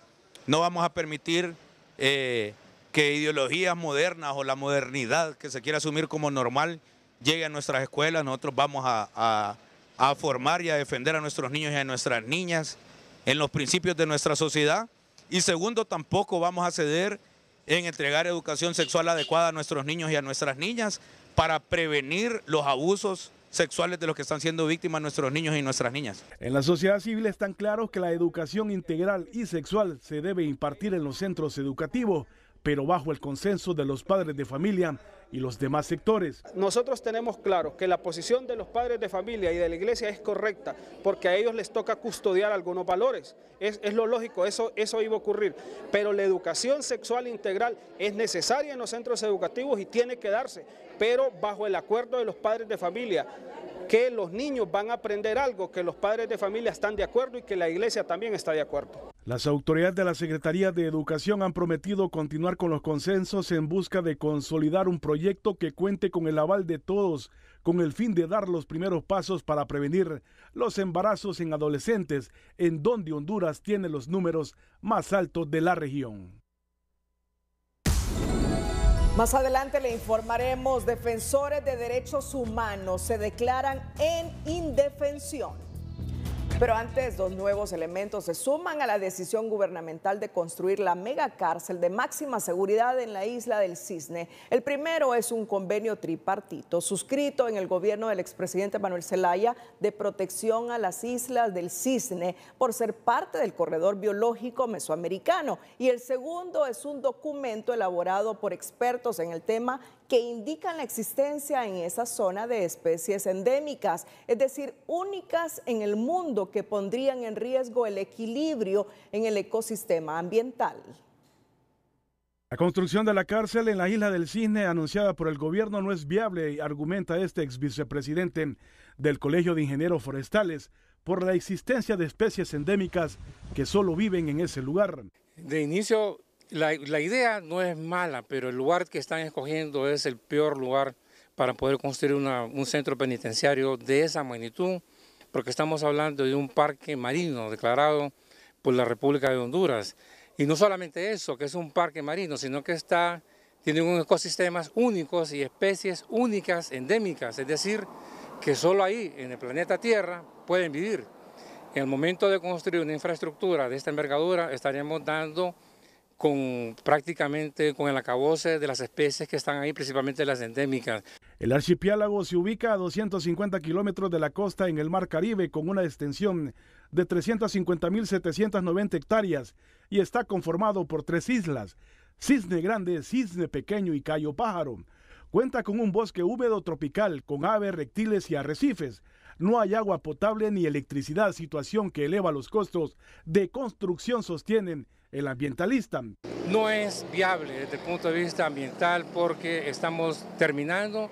no vamos a permitir... Eh, que ideologías modernas o la modernidad que se quiere asumir como normal llegue a nuestras escuelas. Nosotros vamos a, a formar y a defender a nuestros niños y a nuestras niñas en los principios de nuestra sociedad. Y segundo, tampoco vamos a ceder en entregar educación sexual adecuada a nuestros niños y a nuestras niñas para prevenir los abusos sexuales de los que están siendo víctimas nuestros niños y nuestras niñas. En la sociedad civil están claros que la educación integral y sexual se debe impartir en los centros educativos pero bajo el consenso de los padres de familia y los demás sectores. Nosotros tenemos claro que la posición de los padres de familia y de la iglesia es correcta, porque a ellos les toca custodiar algunos valores. Es, lo lógico, eso, eso iba a ocurrir. Pero la educación sexual integral es necesaria en los centros educativos y tiene que darse, pero bajo el acuerdo de los padres de familia que los niños van a aprender algo, que los padres de familia están de acuerdo y que la iglesia también está de acuerdo. Las autoridades de la Secretaría de Educación han prometido continuar con los consensos en busca de consolidar un proyecto que cuente con el aval de todos, con el fin de dar los primeros pasos para prevenir los embarazos en adolescentes, en donde Honduras tiene los números más altos de la región. Más adelante le informaremos, defensores de derechos humanos se declaran en indefensión. Pero antes, dos nuevos elementos se suman a la decisión gubernamental de construir la mega cárcel de máxima seguridad en la isla del Cisne. El primero es un convenio tripartito suscrito en el gobierno del expresidente Manuel Zelaya de protección a las islas del Cisne por ser parte del corredor biológico mesoamericano. Y el segundo es un documento elaborado por expertos en el tema que indican la existencia en esa zona de especies endémicas, es decir, únicas en el mundo que pondrían en riesgo el equilibrio en el ecosistema ambiental. La construcción de la cárcel en la isla del Cisne anunciada por el gobierno no es viable, argumenta este ex vicepresidente del Colegio de Ingenieros Forestales, por la existencia de especies endémicas que solo viven en ese lugar. De inicio, la, idea no es mala, pero el lugar que están escogiendo es el peor lugar para poder construir un centro penitenciario de esa magnitud porque estamos hablando de un parque marino declarado por la República de Honduras. Y no solamente eso, que es un parque marino, sino que está, tiene unos ecosistemas únicos y especies únicas, endémicas, es decir, que solo ahí, en el planeta Tierra, pueden vivir. En el momento de construir una infraestructura de esta envergadura, estaríamos dando con prácticamente con el acabose de las especies que están ahí, principalmente las endémicas. El archipiélago se ubica a 250 kilómetros de la costa en el Mar Caribe con una extensión de 350.790 hectáreas y está conformado por tres islas, Cisne Grande, Cisne Pequeño y Cayo Pájaro. Cuenta con un bosque húmedo tropical con aves, reptiles y arrecifes. No hay agua potable ni electricidad, situación que eleva los costos de construcción, sostienen el ambientalista. No es viable desde el punto de vista ambiental porque estamos terminando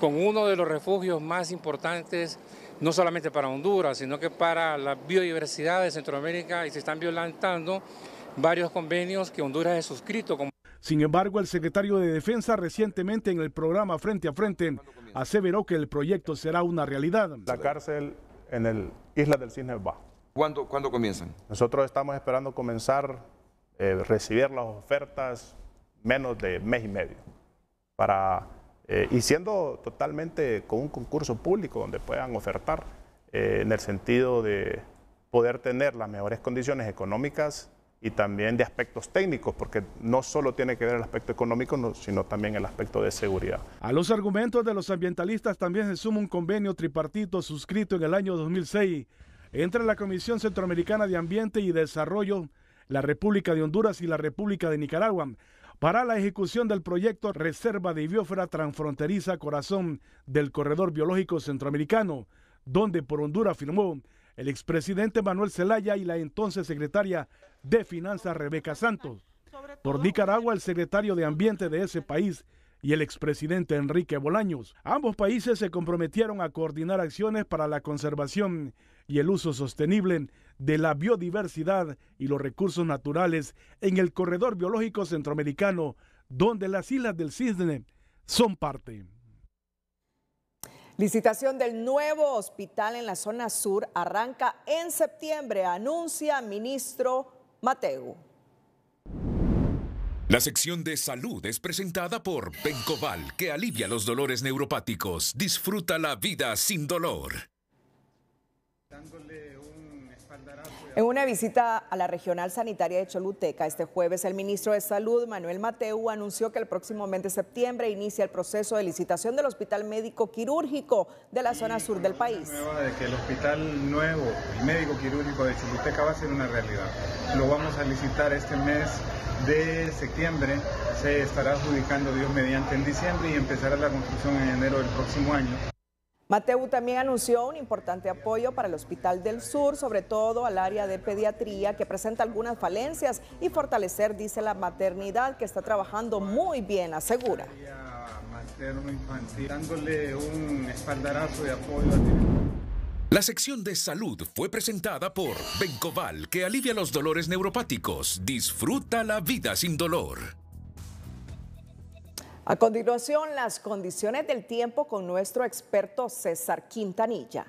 con uno de los refugios más importantes, no solamente para Honduras, sino que para la biodiversidad de Centroamérica y se están violentando varios convenios que Honduras ha suscrito. Sin embargo, el secretario de Defensa recientemente en el programa Frente a Frente aseveró que el proyecto será una realidad. La cárcel en el Isla del Cisne Bajo. ¿Cuándo, ¿Cuándo comienzan? Nosotros estamos esperando comenzar eh, recibir las ofertas menos de mes y medio. Para, eh, y siendo totalmente con un concurso público donde puedan ofertar eh, en el sentido de poder tener las mejores condiciones económicas y también de aspectos técnicos, porque no solo tiene que ver el aspecto económico, sino también el aspecto de seguridad. A los argumentos de los ambientalistas también se suma un convenio tripartito suscrito en el año 2006 entre la Comisión Centroamericana de Ambiente y Desarrollo la República de Honduras y la República de Nicaragua para la ejecución del proyecto Reserva de Biófera Transfronteriza Corazón del Corredor Biológico Centroamericano, donde por Honduras firmó el expresidente Manuel Zelaya y la entonces secretaria de Finanzas Rebeca Santos. Por Nicaragua, el secretario de Ambiente de ese país y el expresidente Enrique Bolaños. Ambos países se comprometieron a coordinar acciones para la conservación y el uso sostenible de la biodiversidad y los recursos naturales en el corredor biológico centroamericano, donde las islas del Cisne son parte. Licitación del nuevo hospital en la zona sur arranca en septiembre, anuncia ministro Mateo. La sección de salud es presentada por Pencoval, que alivia los dolores neuropáticos. Disfruta la vida sin dolor. En una visita a la Regional Sanitaria de Choluteca este jueves, el ministro de Salud, Manuel Mateu, anunció que el próximo mes de septiembre inicia el proceso de licitación del Hospital Médico Quirúrgico de la zona sur del país. De que el hospital nuevo, el médico quirúrgico de Choluteca va a ser una realidad. Lo vamos a licitar este mes de septiembre, se estará adjudicando Dios mediante en diciembre y empezará la construcción en enero del próximo año. Mateu también anunció un importante apoyo para el Hospital del Sur, sobre todo al área de pediatría que presenta algunas falencias y fortalecer, dice la maternidad, que está trabajando muy bien, asegura. la sección de salud fue presentada por Bencoval, que alivia los dolores neuropáticos. Disfruta la vida sin dolor. A continuación, las condiciones del tiempo con nuestro experto César Quintanilla.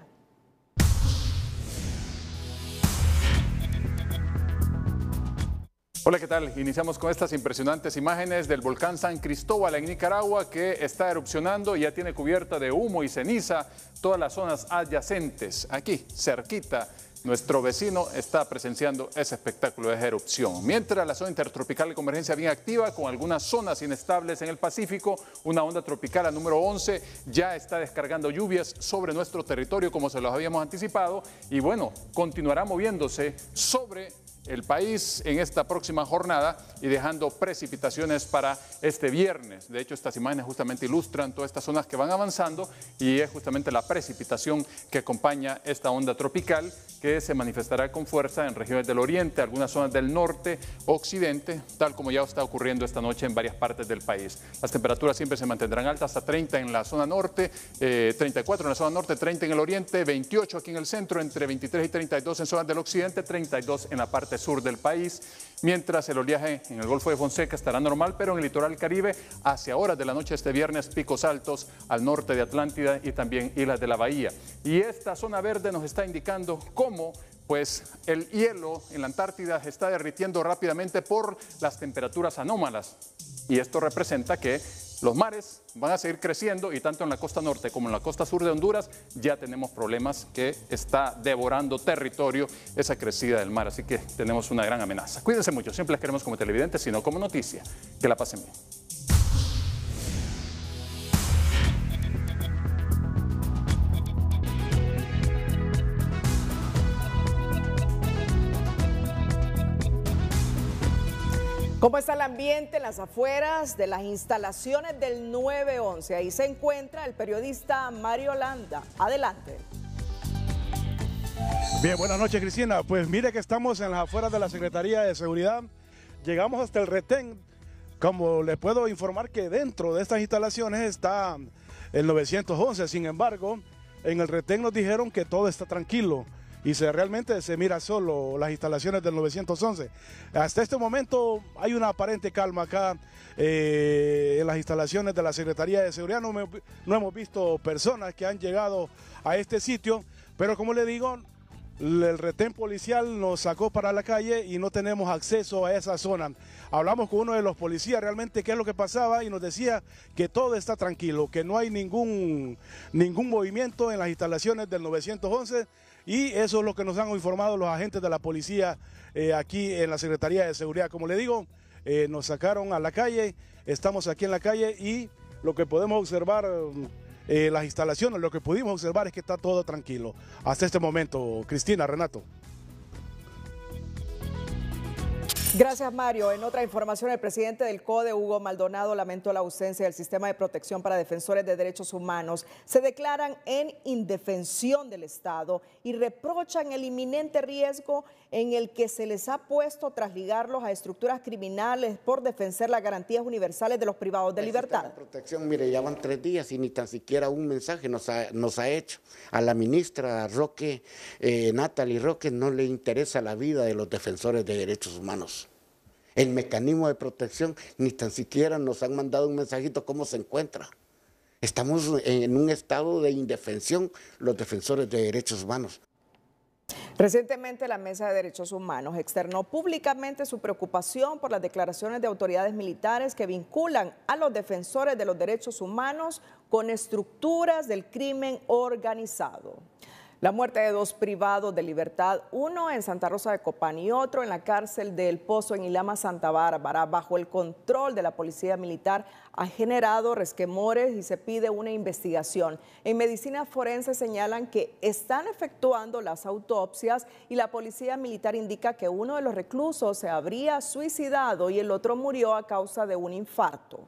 Hola, ¿qué tal? Iniciamos con estas impresionantes imágenes del volcán San Cristóbal en Nicaragua que está erupcionando y ya tiene cubierta de humo y ceniza todas las zonas adyacentes, aquí, cerquita nuestro vecino está presenciando ese espectáculo de erupción. Mientras la zona intertropical de convergencia bien activa, con algunas zonas inestables en el Pacífico, una onda tropical a número 11 ya está descargando lluvias sobre nuestro territorio, como se los habíamos anticipado, y bueno, continuará moviéndose sobre el país en esta próxima jornada y dejando precipitaciones para este viernes. De hecho, estas imágenes justamente ilustran todas estas zonas que van avanzando y es justamente la precipitación que acompaña esta onda tropical que se manifestará con fuerza en regiones del oriente, algunas zonas del norte, occidente, tal como ya está ocurriendo esta noche en varias partes del país. Las temperaturas siempre se mantendrán altas, hasta 30 en la zona norte, 34 eh, en la zona norte, 30 en el oriente, 28 aquí en el centro, entre 23 y 32 en zonas del occidente, 32 en la parte sur del país, mientras el oleaje en el Golfo de Fonseca estará normal, pero en el litoral caribe hacia horas de la noche este viernes picos altos al norte de Atlántida y también islas de la Bahía. Y esta zona verde nos está indicando cómo pues el hielo en la Antártida se está derritiendo rápidamente por las temperaturas anómalas. Y esto representa que los mares van a seguir creciendo y tanto en la costa norte como en la costa sur de Honduras ya tenemos problemas que está devorando territorio esa crecida del mar. Así que tenemos una gran amenaza. Cuídense mucho, siempre les queremos como televidentes, sino como noticia. Que la pasen bien. ¿Cómo está el ambiente en las afueras de las instalaciones del 911? Ahí se encuentra el periodista Mario Landa. Adelante. Bien, buenas noches Cristina. Pues mire que estamos en las afueras de la Secretaría de Seguridad. Llegamos hasta el retén. Como les puedo informar que dentro de estas instalaciones está el 911. Sin embargo, en el retén nos dijeron que todo está tranquilo y se, realmente se mira solo las instalaciones del 911. Hasta este momento hay una aparente calma acá eh, en las instalaciones de la Secretaría de Seguridad. No, hemos visto personas que han llegado a este sitio, pero como le digo, el retén policial nos sacó para la calle y no tenemos acceso a esa zona. Hablamos con uno de los policías realmente qué es lo que pasaba y nos decía que todo está tranquilo, que no hay ningún, ningún movimiento en las instalaciones del 911 y eso es lo que nos han informado los agentes de la policía eh, aquí en la Secretaría de Seguridad. Como le digo, eh, nos sacaron a la calle, estamos aquí en la calle y lo que podemos observar... Eh, las instalaciones, lo que pudimos observar es que está todo tranquilo hasta este momento. Cristina, Renato. Gracias, Mario. En otra información, el presidente del CODE, Hugo Maldonado, lamentó la ausencia del sistema de protección para defensores de derechos humanos. Se declaran en indefensión del Estado y reprochan el inminente riesgo en el que se les ha puesto tras ligarlos a estructuras criminales por defender las garantías universales de los privados de libertad. protección, mire, ya van tres días y ni tan siquiera un mensaje nos ha, hecho. A la ministra Roque, eh, Natalie Roque, no le interesa la vida de los defensores de derechos humanos el mecanismo de protección, ni tan siquiera nos han mandado un mensajito cómo se encuentra. Estamos en un estado de indefensión los defensores de derechos humanos. Recientemente la Mesa de Derechos Humanos externó públicamente su preocupación por las declaraciones de autoridades militares que vinculan a los defensores de los derechos humanos con estructuras del crimen organizado. La muerte de dos privados de libertad, uno en Santa Rosa de Copán y otro en la cárcel del Pozo en Ilama, Santa Bárbara, bajo el control de la policía militar, ha generado resquemores y se pide una investigación. En medicina forense señalan que están efectuando las autopsias y la policía militar indica que uno de los reclusos se habría suicidado y el otro murió a causa de un infarto.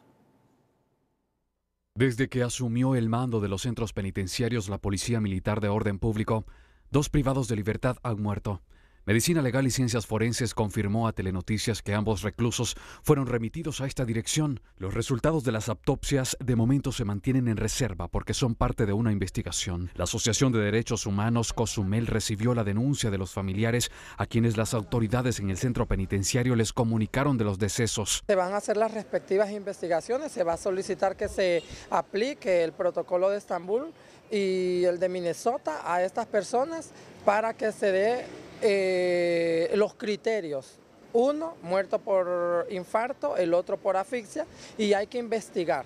Desde que asumió el mando de los centros penitenciarios la Policía Militar de Orden Público, dos privados de libertad han muerto. Medicina Legal y Ciencias Forenses confirmó a Telenoticias que ambos reclusos fueron remitidos a esta dirección. Los resultados de las autopsias de momento se mantienen en reserva porque son parte de una investigación. La Asociación de Derechos Humanos Cozumel recibió la denuncia de los familiares a quienes las autoridades en el centro penitenciario les comunicaron de los decesos. Se van a hacer las respectivas investigaciones, se va a solicitar que se aplique el protocolo de Estambul y el de Minnesota a estas personas para que se dé eh, los criterios. Uno muerto por infarto, el otro por asfixia y hay que investigar,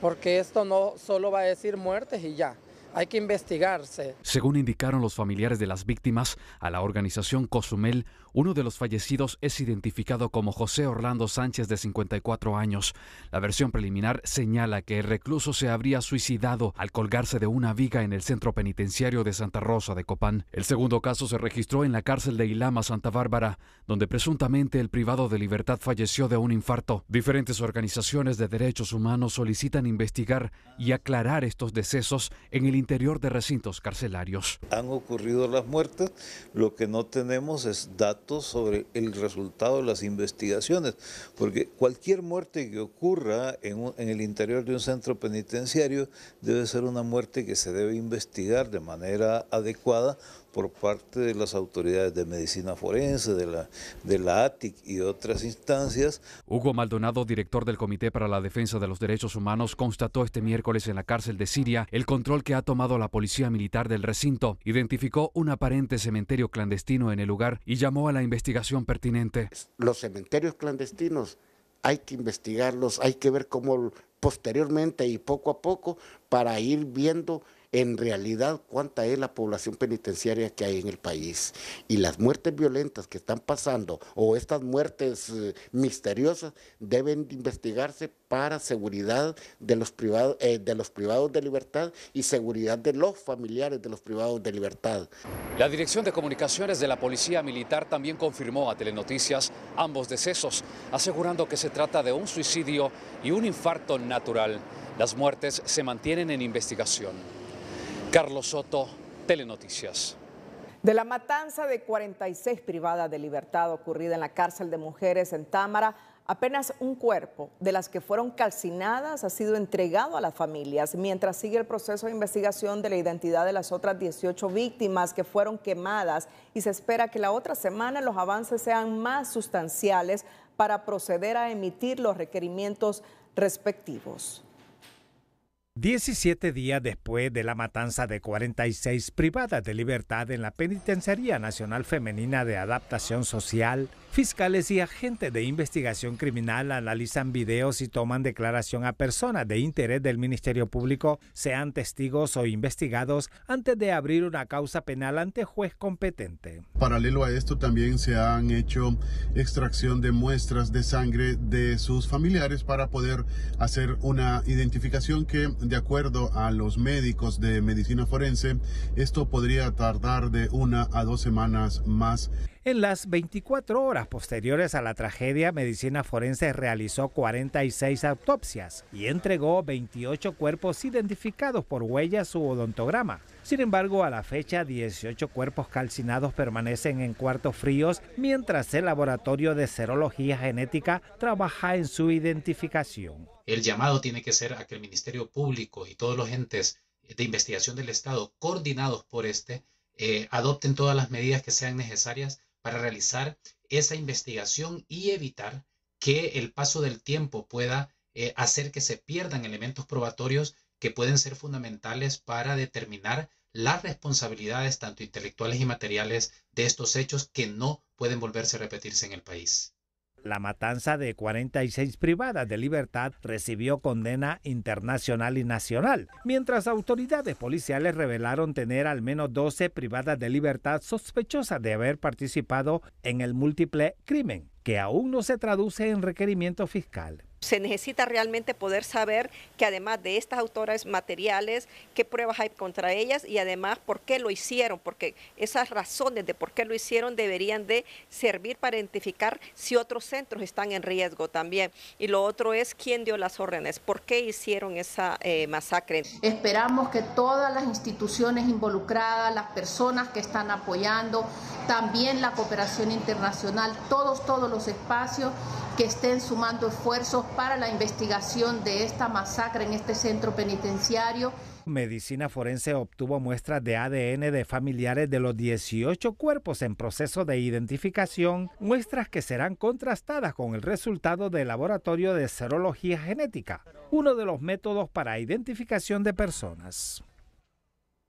porque esto no solo va a decir muertes y ya. Hay que investigarse. Según indicaron los familiares de las víctimas, a la organización Cozumel uno de los fallecidos es identificado como José Orlando Sánchez de 54 años. La versión preliminar señala que el recluso se habría suicidado al colgarse de una viga en el centro penitenciario de Santa Rosa de Copán. El segundo caso se registró en la cárcel de Ilama, Santa Bárbara, donde presuntamente el privado de libertad falleció de un infarto. Diferentes organizaciones de derechos humanos solicitan investigar y aclarar estos decesos en el interior de recintos carcelarios. Han ocurrido las muertes, lo que no tenemos es datos sobre el resultado de las investigaciones, porque cualquier muerte que ocurra en, en el interior de un centro penitenciario debe ser una muerte que se debe investigar de manera adecuada por parte de las autoridades de medicina forense, de la, de la ATIC y otras instancias. Hugo Maldonado, director del Comité para la Defensa de los Derechos Humanos, constató este miércoles en la cárcel de Siria el control que ha tomado la policía militar del recinto, identificó un aparente cementerio clandestino en el lugar y llamó a la investigación pertinente. Los cementerios clandestinos hay que investigarlos, hay que ver cómo posteriormente y poco a poco para ir viendo en realidad cuánta es la población penitenciaria que hay en el país. Y las muertes violentas que están pasando o estas muertes eh, misteriosas deben investigarse para seguridad eh, de los privados de libertad y seguridad de los familiares de los privados de libertad. La Dirección de Comunicaciones de la Policía Militar también confirmó a Telenoticias ambos decesos, asegurando que se trata de un suicidio y un infarto natural. Las muertes se mantienen en investigación. Carlos Soto, Telenoticias. De la matanza de 46 privadas de libertad ocurrida en la cárcel de mujeres en Támara, apenas un cuerpo de las que fueron calcinadas ha sido entregado a las familias, mientras sigue el proceso de investigación de la identidad de las otras 18 víctimas que fueron quemadas y se espera que la otra semana los avances sean más sustanciales para proceder a emitir los requerimientos respectivos. 17 días después de la matanza de 46 privadas de libertad en la Penitenciaría Nacional Femenina de Adaptación Social, Fiscales y agentes de investigación criminal analizan videos y toman declaración a personas de interés del Ministerio Público, sean testigos o investigados, antes de abrir una causa penal ante juez competente. Paralelo a esto, también se han hecho extracción de muestras de sangre de sus familiares para poder hacer una identificación que, de acuerdo a los médicos de medicina forense, esto podría tardar de una a dos semanas más. En las 24 horas posteriores a la tragedia, Medicina Forense realizó 46 autopsias y entregó 28 cuerpos identificados por huellas u odontograma. Sin embargo, a la fecha, 18 cuerpos calcinados permanecen en cuartos fríos mientras el laboratorio de serología genética trabaja en su identificación. El llamado tiene que ser a que el Ministerio Público y todos los entes de investigación del Estado coordinados por este eh, adopten todas las medidas que sean necesarias para realizar esa investigación y evitar que el paso del tiempo pueda eh, hacer que se pierdan elementos probatorios que pueden ser fundamentales para determinar las responsabilidades tanto intelectuales y materiales de estos hechos que no pueden volverse a repetirse en el país. La matanza de 46 privadas de libertad recibió condena internacional y nacional, mientras autoridades policiales revelaron tener al menos 12 privadas de libertad sospechosas de haber participado en el múltiple crimen, que aún no se traduce en requerimiento fiscal se necesita realmente poder saber que además de estas autoras materiales, qué pruebas hay contra ellas y además por qué lo hicieron, porque esas razones de por qué lo hicieron deberían de servir para identificar si otros centros están en riesgo también. Y lo otro es quién dio las órdenes, por qué hicieron esa eh, masacre. Esperamos que todas las instituciones involucradas, las personas que están apoyando, también la cooperación internacional, todos, todos los espacios que estén sumando esfuerzos para la investigación de esta masacre en este centro penitenciario. Medicina Forense obtuvo muestras de ADN de familiares de los 18 cuerpos en proceso de identificación, muestras que serán contrastadas con el resultado del laboratorio de serología genética, uno de los métodos para identificación de personas.